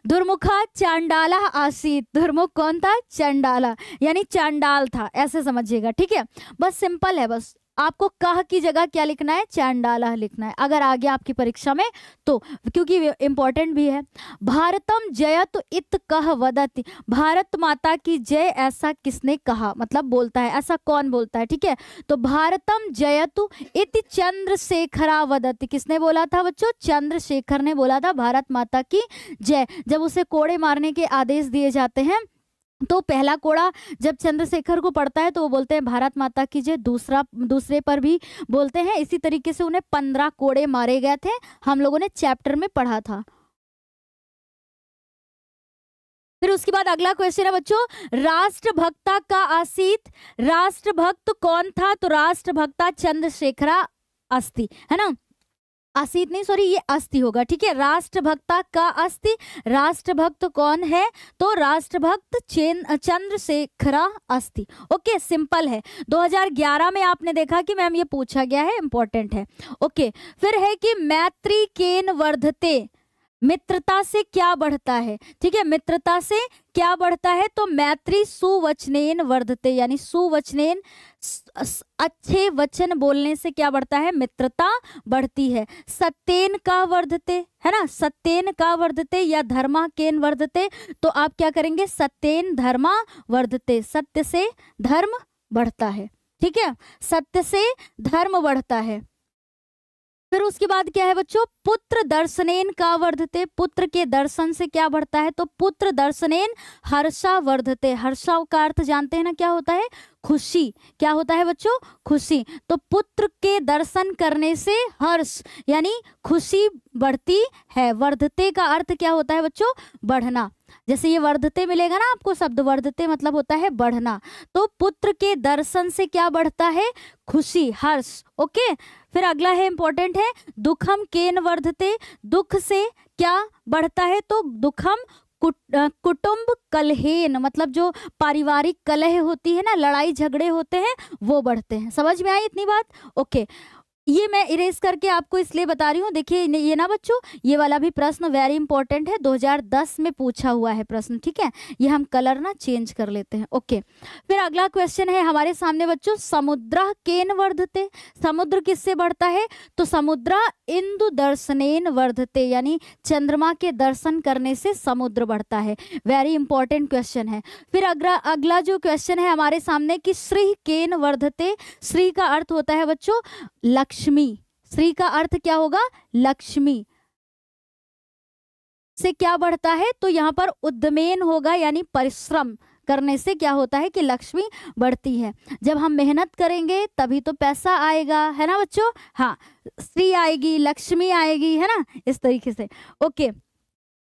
दुर्मुखा चांडाला आसीत दुर्मुख कौन था चंडाला यानी चांडाल था ऐसे समझिएगा ठीक है बस सिंपल है बस आपको कह की जगह क्या लिखना है चैंडाला लिखना है अगर आ गया आपकी परीक्षा में तो क्योंकि इंपॉर्टेंट भी है भारतम जय तो इत कह वदत भारत माता की जय ऐसा किसने कहा मतलब बोलता है ऐसा कौन बोलता है ठीक है तो भारतम जयतु इत चंद्रशेखरा वदत किसने बोला था बच्चों चंद्रशेखर ने बोला था भारत माता की जय जब उसे कोड़े मारने के आदेश दिए जाते हैं तो पहला कोड़ा जब चंद्रशेखर को पड़ता है तो वो बोलते हैं भारत माता की जय दूसरा दूसरे पर भी बोलते हैं इसी तरीके से उन्हें पंद्रह कोड़े मारे गए थे हम लोगों ने चैप्टर में पढ़ा था फिर उसके बाद अगला क्वेश्चन है बच्चों राष्ट्रभक्ता का आसीत राष्ट्रभक्त कौन था तो राष्ट्रभक्ता चंद्रशेखरा अस्थि है ना असित नहीं सॉरी ये अस्थि होगा ठीक है राष्ट्रभक्ता का अस्थि राष्ट्रभक्त कौन है तो राष्ट्रभक्त चंद्रशेखरा अस्थि ओके सिंपल है 2011 में आपने देखा कि मैम ये पूछा गया है इंपॉर्टेंट है ओके फिर है कि मैत्री केन वर्धते मित्रता से क्या बढ़ता है ठीक है मित्रता से क्या बढ़ता है तो मैत्री सुवचनेन वर्धते यानी सुवचनेन अच्छे वचन बोलने से क्या बढ़ता है मित्रता बढ़ती है सत्यन का वर्धते है ना सत्यन का वर्धते या धर्मा केन वर्धते तो आप क्या करेंगे सत्यन धर्मा वर्धते सत्य से धर्म बढ़ता है ठीक है सत्य से धर्म बढ़ता है फिर उसके बाद क्या है बच्चों पुत्र दर्शनेन का वर्धते पुत्र के दर्शन से क्या बढ़ता है तो पुत्र दर्शनेन हर्षा वर्धते हर्षा का अर्थ जानते हैं ना क्या होता है खुशी क्या होता है बच्चों खुशी तो पुत्र के दर्शन करने से हर्ष यानी खुशी बढ़ती है वर्धते का अर्थ क्या होता है बच्चों बढ़ना जैसे ये वर्धते मिलेगा ना आपको शब्द वर्धते मतलब होता है बढ़ना तो पुत्र के दर्शन से क्या बढ़ता है खुशी हर्ष ओके फिर अगला है इंपॉर्टेंट है दुखम केन वर्धते दुख से क्या बढ़ता है तो दुखम कुटुंब कलहेन मतलब जो पारिवारिक कलह होती है ना लड़ाई झगड़े होते हैं वो बढ़ते हैं समझ में आई इतनी बात ओके ये मैं इरेज करके आपको इसलिए बता रही हूँ देखिए ये ना बच्चों ये वाला भी प्रश्न वेरी इंपॉर्टेंट है 2010 में पूछा हुआ है प्रश्न ठीक है ये हम कलर ना चेंज कर लेते हैं ओके फिर अगला क्वेश्चन है हमारे सामने बच्चों समुद्र केन वर्धते समुद्र किससे बढ़ता है तो समुद्र इंदु दर्शनेन वर्धते यानी चंद्रमा के दर्शन करने से समुद्र बढ़ता है वेरी इंपॉर्टेंट क्वेश्चन है फिर अगला अगला जो क्वेश्चन है हमारे सामने कि श्री केन वर्धते श्री का अर्थ होता है बच्चों लक्ष्य लक्ष्मी श्री का अर्थ क्या होगा लक्ष्मी से क्या बढ़ता है तो यहाँ पर उद्यमेन होगा यानी परिश्रम करने से क्या होता है कि लक्ष्मी बढ़ती है जब हम मेहनत करेंगे तभी तो पैसा आएगा है ना बच्चों हाँ श्री आएगी लक्ष्मी आएगी है ना इस तरीके से ओके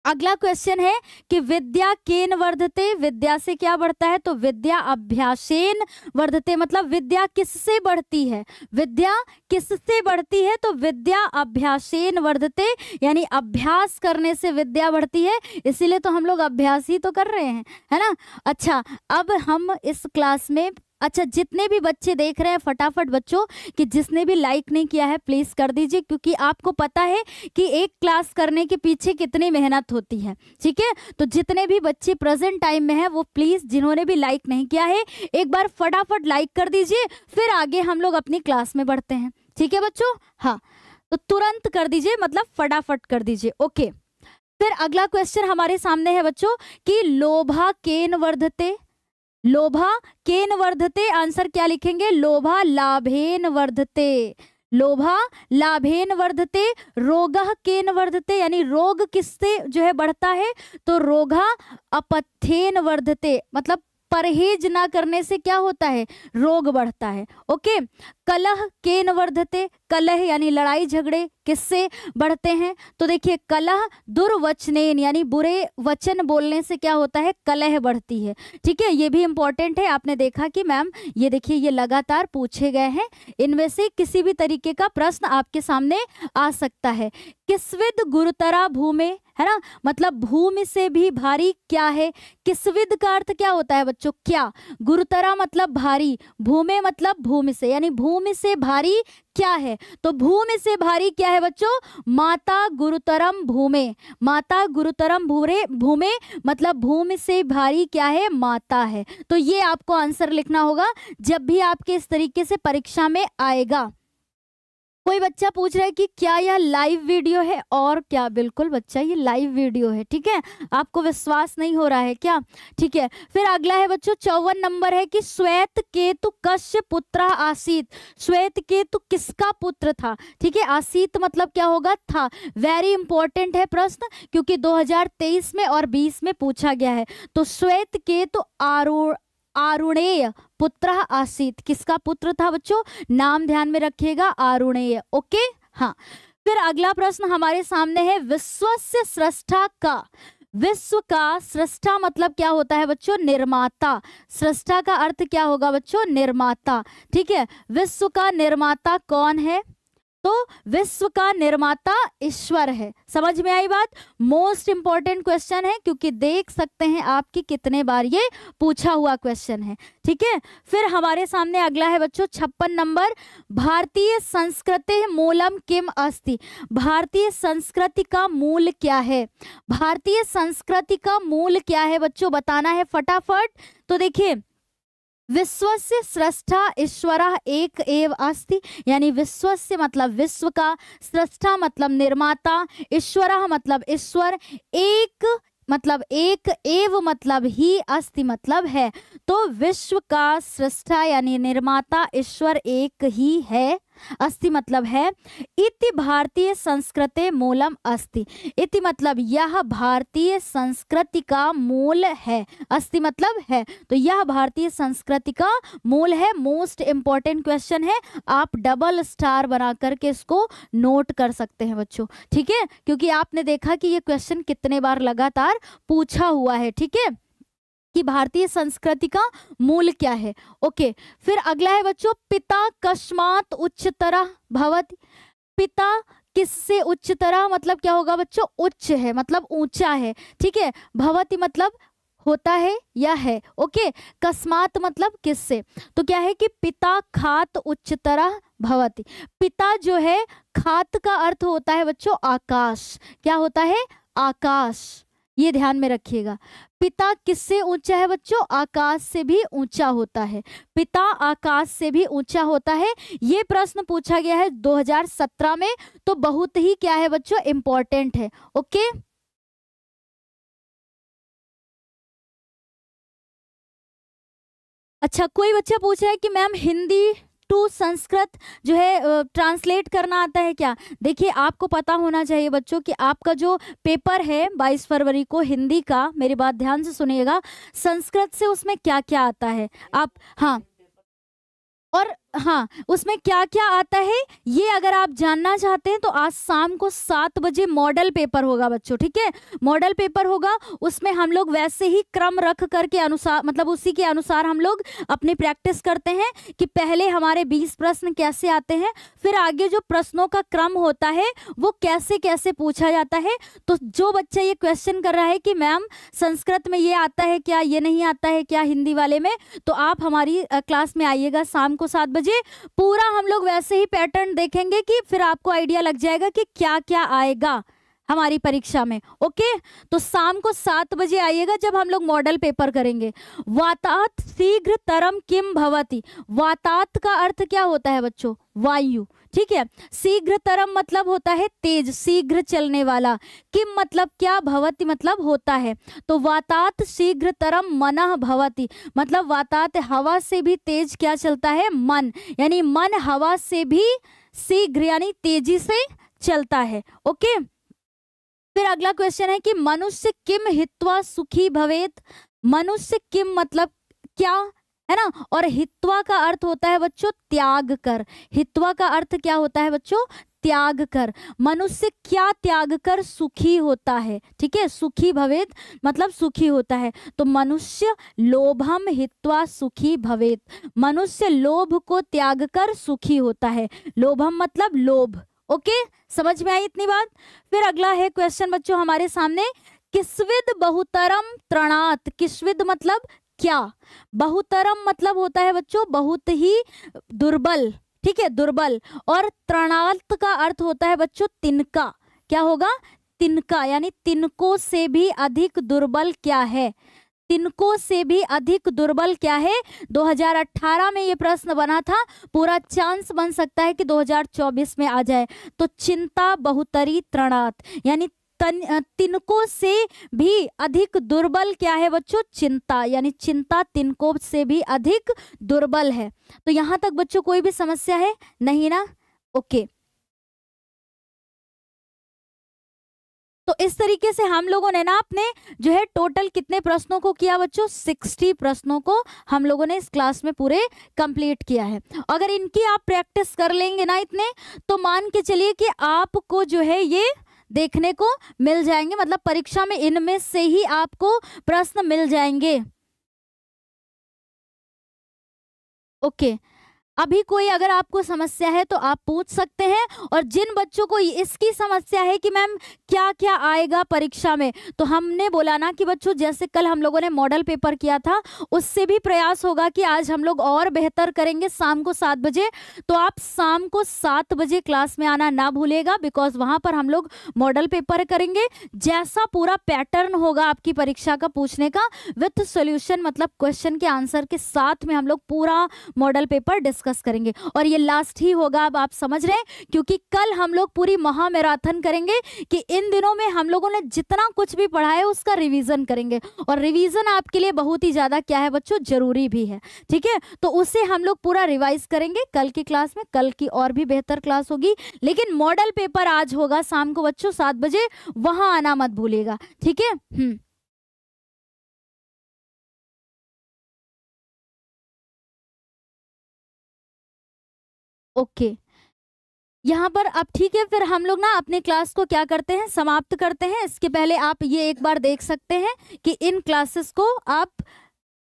अगला क्वेश्चन है कि विद्या केन वर्धते विद्या से क्या बढ़ता है तो विद्या अभ्यासेन वर्धते मतलब विद्या किससे बढ़ती है विद्या किससे बढ़ती है तो विद्या अभ्यासेन वर्धते यानी अभ्यास करने से विद्या बढ़ती है इसीलिए तो हम लोग अभ्यास ही तो कर रहे हैं है ना अच्छा अब हम इस क्लास में अच्छा जितने भी बच्चे देख रहे हैं फटाफट बच्चों कि जिसने भी लाइक नहीं किया है प्लीज़ कर दीजिए क्योंकि आपको पता है कि एक क्लास करने के पीछे कितनी मेहनत होती है ठीक है तो जितने भी बच्चे प्रेजेंट टाइम में हैं वो प्लीज़ जिन्होंने भी लाइक नहीं किया है एक बार फटाफट लाइक कर दीजिए फिर आगे हम लोग अपनी क्लास में बढ़ते हैं ठीक है बच्चों हाँ तो तुरंत कर दीजिए मतलब फटाफट कर दीजिए ओके फिर अगला क्वेश्चन हमारे सामने है बच्चों की लोभा केन वर्धते लोभा केन वर्धते आंसर क्या लिखेंगे लोभा लाभेन वर्धते लोभा लाभेन वर्धते रोग केन वर्धते यानी रोग किससे जो है बढ़ता है तो रोगा अपथेन वर्धते मतलब परहेज ना करने से क्या होता है रोग बढ़ता है ओके कलह केन वर्धते कलह यानी लड़ाई झगड़े किससे बढ़ते हैं तो देखिए कलह दुर्वचने यानी बुरे वचन बोलने से क्या होता है कलह बढ़ती है ठीक है ये भी इंपॉर्टेंट है आपने देखा कि मैम ये देखिए ये लगातार पूछे गए हैं इनमें से किसी भी तरीके का प्रश्न आपके सामने आ सकता है किसविद गुरुतरा भूमि है ना मतलब भूमि से भी भारी क्या है किसविद का अर्थ क्या होता है बच्चों क्या गुरुतरा मतलब भारी भूमि मतलब भूमि से यानी भूमि से भारी क्या है तो भूमि से भारी क्या है बच्चों माता गुरुतरम भूमे माता गुरुतरम भूरे भूमे मतलब भूमि से भारी क्या है माता है तो ये आपको आंसर लिखना होगा जब भी आपके इस तरीके से परीक्षा में आएगा कोई बच्चा पूछ रहा है कि क्या यह लाइव वीडियो है और क्या बिल्कुल बच्चा ये लाइव वीडियो है ठीक है आपको विश्वास नहीं हो रहा है क्या ठीक है फिर अगला है बच्चों चौवन नंबर है कि श्वेत केतु कश्य पुत्र आसित श्वेत केतु किसका पुत्र था ठीक है आसित मतलब क्या होगा था वेरी इंपॉर्टेंट है प्रश्न क्योंकि दो में और बीस में पूछा गया है तो श्वेत केतु आरो आरुणेय पुत्र आसीत किसका पुत्र था बच्चों नाम ध्यान में रखिएगा आरुणेय ओके हाँ फिर अगला प्रश्न हमारे सामने है विश्व से सृष्टा का विश्व का सृष्टा मतलब क्या होता है बच्चों निर्माता सृष्टा का अर्थ क्या होगा बच्चों निर्माता ठीक है विश्व का निर्माता कौन है तो विश्व का निर्माता ईश्वर है समझ में आई बात मोस्ट इंपॉर्टेंट क्वेश्चन है क्योंकि देख सकते हैं आपकी कितने बार ये पूछा हुआ क्वेश्चन है ठीक है फिर हमारे सामने अगला है बच्चों छप्पन नंबर भारतीय संस्कृति मूलम किम अस्ति भारतीय संस्कृति का मूल क्या है भारतीय संस्कृति का मूल क्या है बच्चों बताना है फटाफट तो देखिए विश्व से श्रेष्ठा ईश्वर एक एव अस्ति यानी विश्व से मतलब विश्व का श्रेष्ठा मतलब निर्माता ईश्वर मतलब ईश्वर एक मतलब एक एव मतलब ही अस्ति मतलब है तो विश्व का श्रेष्ठा यानी निर्माता ईश्वर एक ही है अस्ति मतलब है इति भारतीय संस्कृति मूलम अस्ति इति मतलब यह भारतीय संस्कृति का मूल है अस्ति मतलब है तो यह भारतीय संस्कृति का मूल है मोस्ट इंपॉर्टेंट क्वेश्चन है आप डबल स्टार बना करके इसको नोट कर सकते हैं बच्चों ठीक है क्योंकि आपने देखा कि यह क्वेश्चन कितने बार लगातार पूछा हुआ है ठीक है कि भारतीय संस्कृति का मूल क्या है ओके फिर अगला है बच्चों पिता कस्मात उच्चतरा भवत पिता किससे उच्चतर मतलब क्या होगा बच्चों उच्च है मतलब ऊंचा है ठीक है भवत मतलब होता है या है ओके कस्मात मतलब किससे तो क्या है कि पिता खात उच्चतर भवत पिता जो है खात का अर्थ होता है बच्चों आकाश क्या होता है आकाश ये ध्यान में रखिएगा पिता किससे ऊंचा है बच्चों आकाश से भी ऊंचा होता है पिता आकाश से भी ऊंचा होता है ये प्रश्न पूछा गया है 2017 में तो बहुत ही क्या है बच्चों इंपॉर्टेंट है ओके अच्छा कोई बच्चा पूछ रहा है कि मैम हिंदी टू संस्कृत जो है ट्रांसलेट करना आता है क्या देखिए आपको पता होना चाहिए बच्चों कि आपका जो पेपर है 22 फरवरी को हिंदी का मेरी बात ध्यान से सुनिएगा संस्कृत से उसमें क्या क्या आता है आप हाँ और हाँ उसमें क्या क्या आता है ये अगर आप जानना चाहते हैं तो आज शाम को सात बजे मॉडल पेपर होगा बच्चों ठीक है मॉडल पेपर होगा उसमें हम लोग वैसे ही क्रम रख करके अनुसार मतलब उसी के अनुसार हम लोग अपनी प्रैक्टिस करते हैं कि पहले हमारे बीस प्रश्न कैसे आते हैं फिर आगे जो प्रश्नों का क्रम होता है वो कैसे कैसे पूछा जाता है तो जो बच्चा ये क्वेश्चन कर रहा है कि मैम संस्कृत में ये आता है क्या ये नहीं आता है क्या हिंदी वाले में तो आप हमारी क्लास में आइएगा शाम को सात बजे बजे पूरा हम लोग वैसे ही पैटर्न देखेंगे कि फिर आपको आइडिया लग जाएगा कि क्या क्या आएगा हमारी परीक्षा में ओके तो शाम को सात बजे आइएगा जब हम लोग मॉडल पेपर करेंगे वातात शीघ्र तरम किम भवती वातात का अर्थ क्या होता है बच्चों वायु ठीक है शीघ्रतरम मतलब होता है तेज शीघ्र चलने वाला किम मतलब क्या भवति मतलब होता है तो वातात शीघ्रतरम मन भवति मतलब वातात हवा से भी तेज क्या चलता है मन यानी मन हवा से भी शीघ्र यानी तेजी से चलता है ओके फिर अगला क्वेश्चन है कि मनुष्य किम हित्वा सुखी भवेत मनुष्य किम मतलब क्या है ना और हित्वा का अर्थ होता है बच्चों त्याग कर हित्वा का अर्थ क्या होता है बच्चों त्याग कर मनुष्य क्या त्याग कर सुखी होता है ठीक है सुखी भवेत मतलब सुखी होता है तो मनुष्य लोभम हित्वा सुखी भवेत मनुष्य लोभ को त्याग कर सुखी होता है लोभम मतलब लोभ ओके समझ में आई इतनी बात फिर अगला है क्वेश्चन बच्चों हमारे सामने किस्विद बहुतरम त्रणात किस्विद मतलब क्या बहुतरम मतलब होता है बच्चों बहुत ही दुर्बल ठीक है दुर्बल और तृणार्थ का अर्थ होता है बच्चों तिनका क्या होगा तिनका यानी तिनकों से भी अधिक दुर्बल क्या है तिनकों से भी अधिक दुर्बल क्या है 2018 में ये प्रश्न बना था पूरा चांस बन सकता है कि 2024 में आ जाए तो चिंता बहुतरी तृणात यानी तन तिनकों से भी अधिक दुर्बल क्या है बच्चों चिंता यानी चिंता तिनकों से भी अधिक दुर्बल है तो यहां तक बच्चों कोई भी समस्या है नहीं ना ओके तो इस तरीके से हम लोगों ने ना अपने जो है टोटल कितने प्रश्नों को किया बच्चों सिक्सटी प्रश्नों को हम लोगों ने इस क्लास में पूरे कंप्लीट किया है अगर इनकी आप प्रैक्टिस कर लेंगे ना इतने तो मान के चलिए कि आपको जो है ये देखने को मिल जाएंगे मतलब परीक्षा में इनमें से ही आपको प्रश्न मिल जाएंगे ओके okay. अभी कोई अगर आपको समस्या है तो आप पूछ सकते हैं और जिन बच्चों को इसकी समस्या है कि मैम क्या क्या आएगा परीक्षा में तो हमने बोला ना कि बच्चों जैसे कल हम लोगों ने मॉडल पेपर किया था उससे भी प्रयास होगा कि आज हम लोग और बेहतर करेंगे शाम को सात बजे तो आप शाम को सात बजे क्लास में आना ना भूलेगा बिकॉज वहाँ पर हम लोग मॉडल पेपर करेंगे जैसा पूरा पैटर्न होगा आपकी परीक्षा का पूछने का विथ सोल्यूशन मतलब क्वेश्चन के आंसर के साथ में हम लोग पूरा मॉडल पेपर डिस्कस डिस्कस करेंगे और ये लास्ट ही होगा अब आप समझ रहे हैं क्योंकि कल हम लोग पूरी महामैराथन करेंगे कि इन दिनों में हम लोगों ने जितना कुछ भी पढ़ा है उसका रिविजन करेंगे और रिविजन आपके लिए बहुत ही ज़्यादा क्या है बच्चों ज़रूरी भी है ठीक है तो उसे हम लोग पूरा रिवाइज करेंगे कल की क्लास में कल की और भी बेहतर क्लास होगी लेकिन मॉडल पेपर आज होगा शाम को बच्चों सात बजे वहां आना मत भूलिएगा ठीक है हम्म। ओके यहाँ पर अब ठीक है फिर हम लोग ना अपने क्लास को क्या करते हैं समाप्त करते हैं इसके पहले आप ये एक बार देख सकते हैं कि इन क्लासेस को आप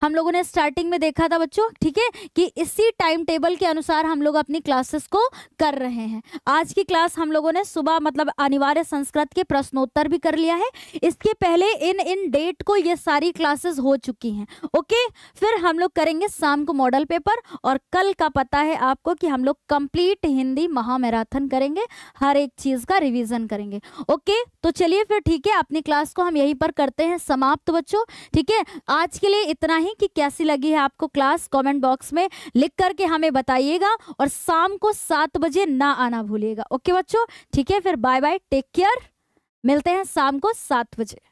हम लोगों ने स्टार्टिंग में देखा था बच्चों ठीक है कि इसी टाइम टेबल के अनुसार हम लोग अपनी क्लासेस को कर रहे हैं आज की क्लास हम लोगों ने सुबह मतलब अनिवार्य संस्कृत के प्रश्नोत्तर भी कर लिया है इसके पहले इन इन डेट को ये सारी क्लासेस हो चुकी हैं ओके फिर हम लोग करेंगे शाम को मॉडल पेपर और कल का पता है आपको कि हम लोग कंप्लीट हिंदी महामैराथन करेंगे हर एक चीज़ का रिविज़न करेंगे ओके तो चलिए फिर ठीक है अपनी क्लास को हम यहीं पर करते हैं समाप्त बच्चों ठीक है आज के लिए इतना ही हैं कि कैसी लगी है आपको क्लास कमेंट बॉक्स में लिख करके हमें बताइएगा और शाम को सात बजे ना आना भूलिएगा ओके बच्चों ठीक है फिर बाय बाय टेक केयर मिलते हैं शाम को सात बजे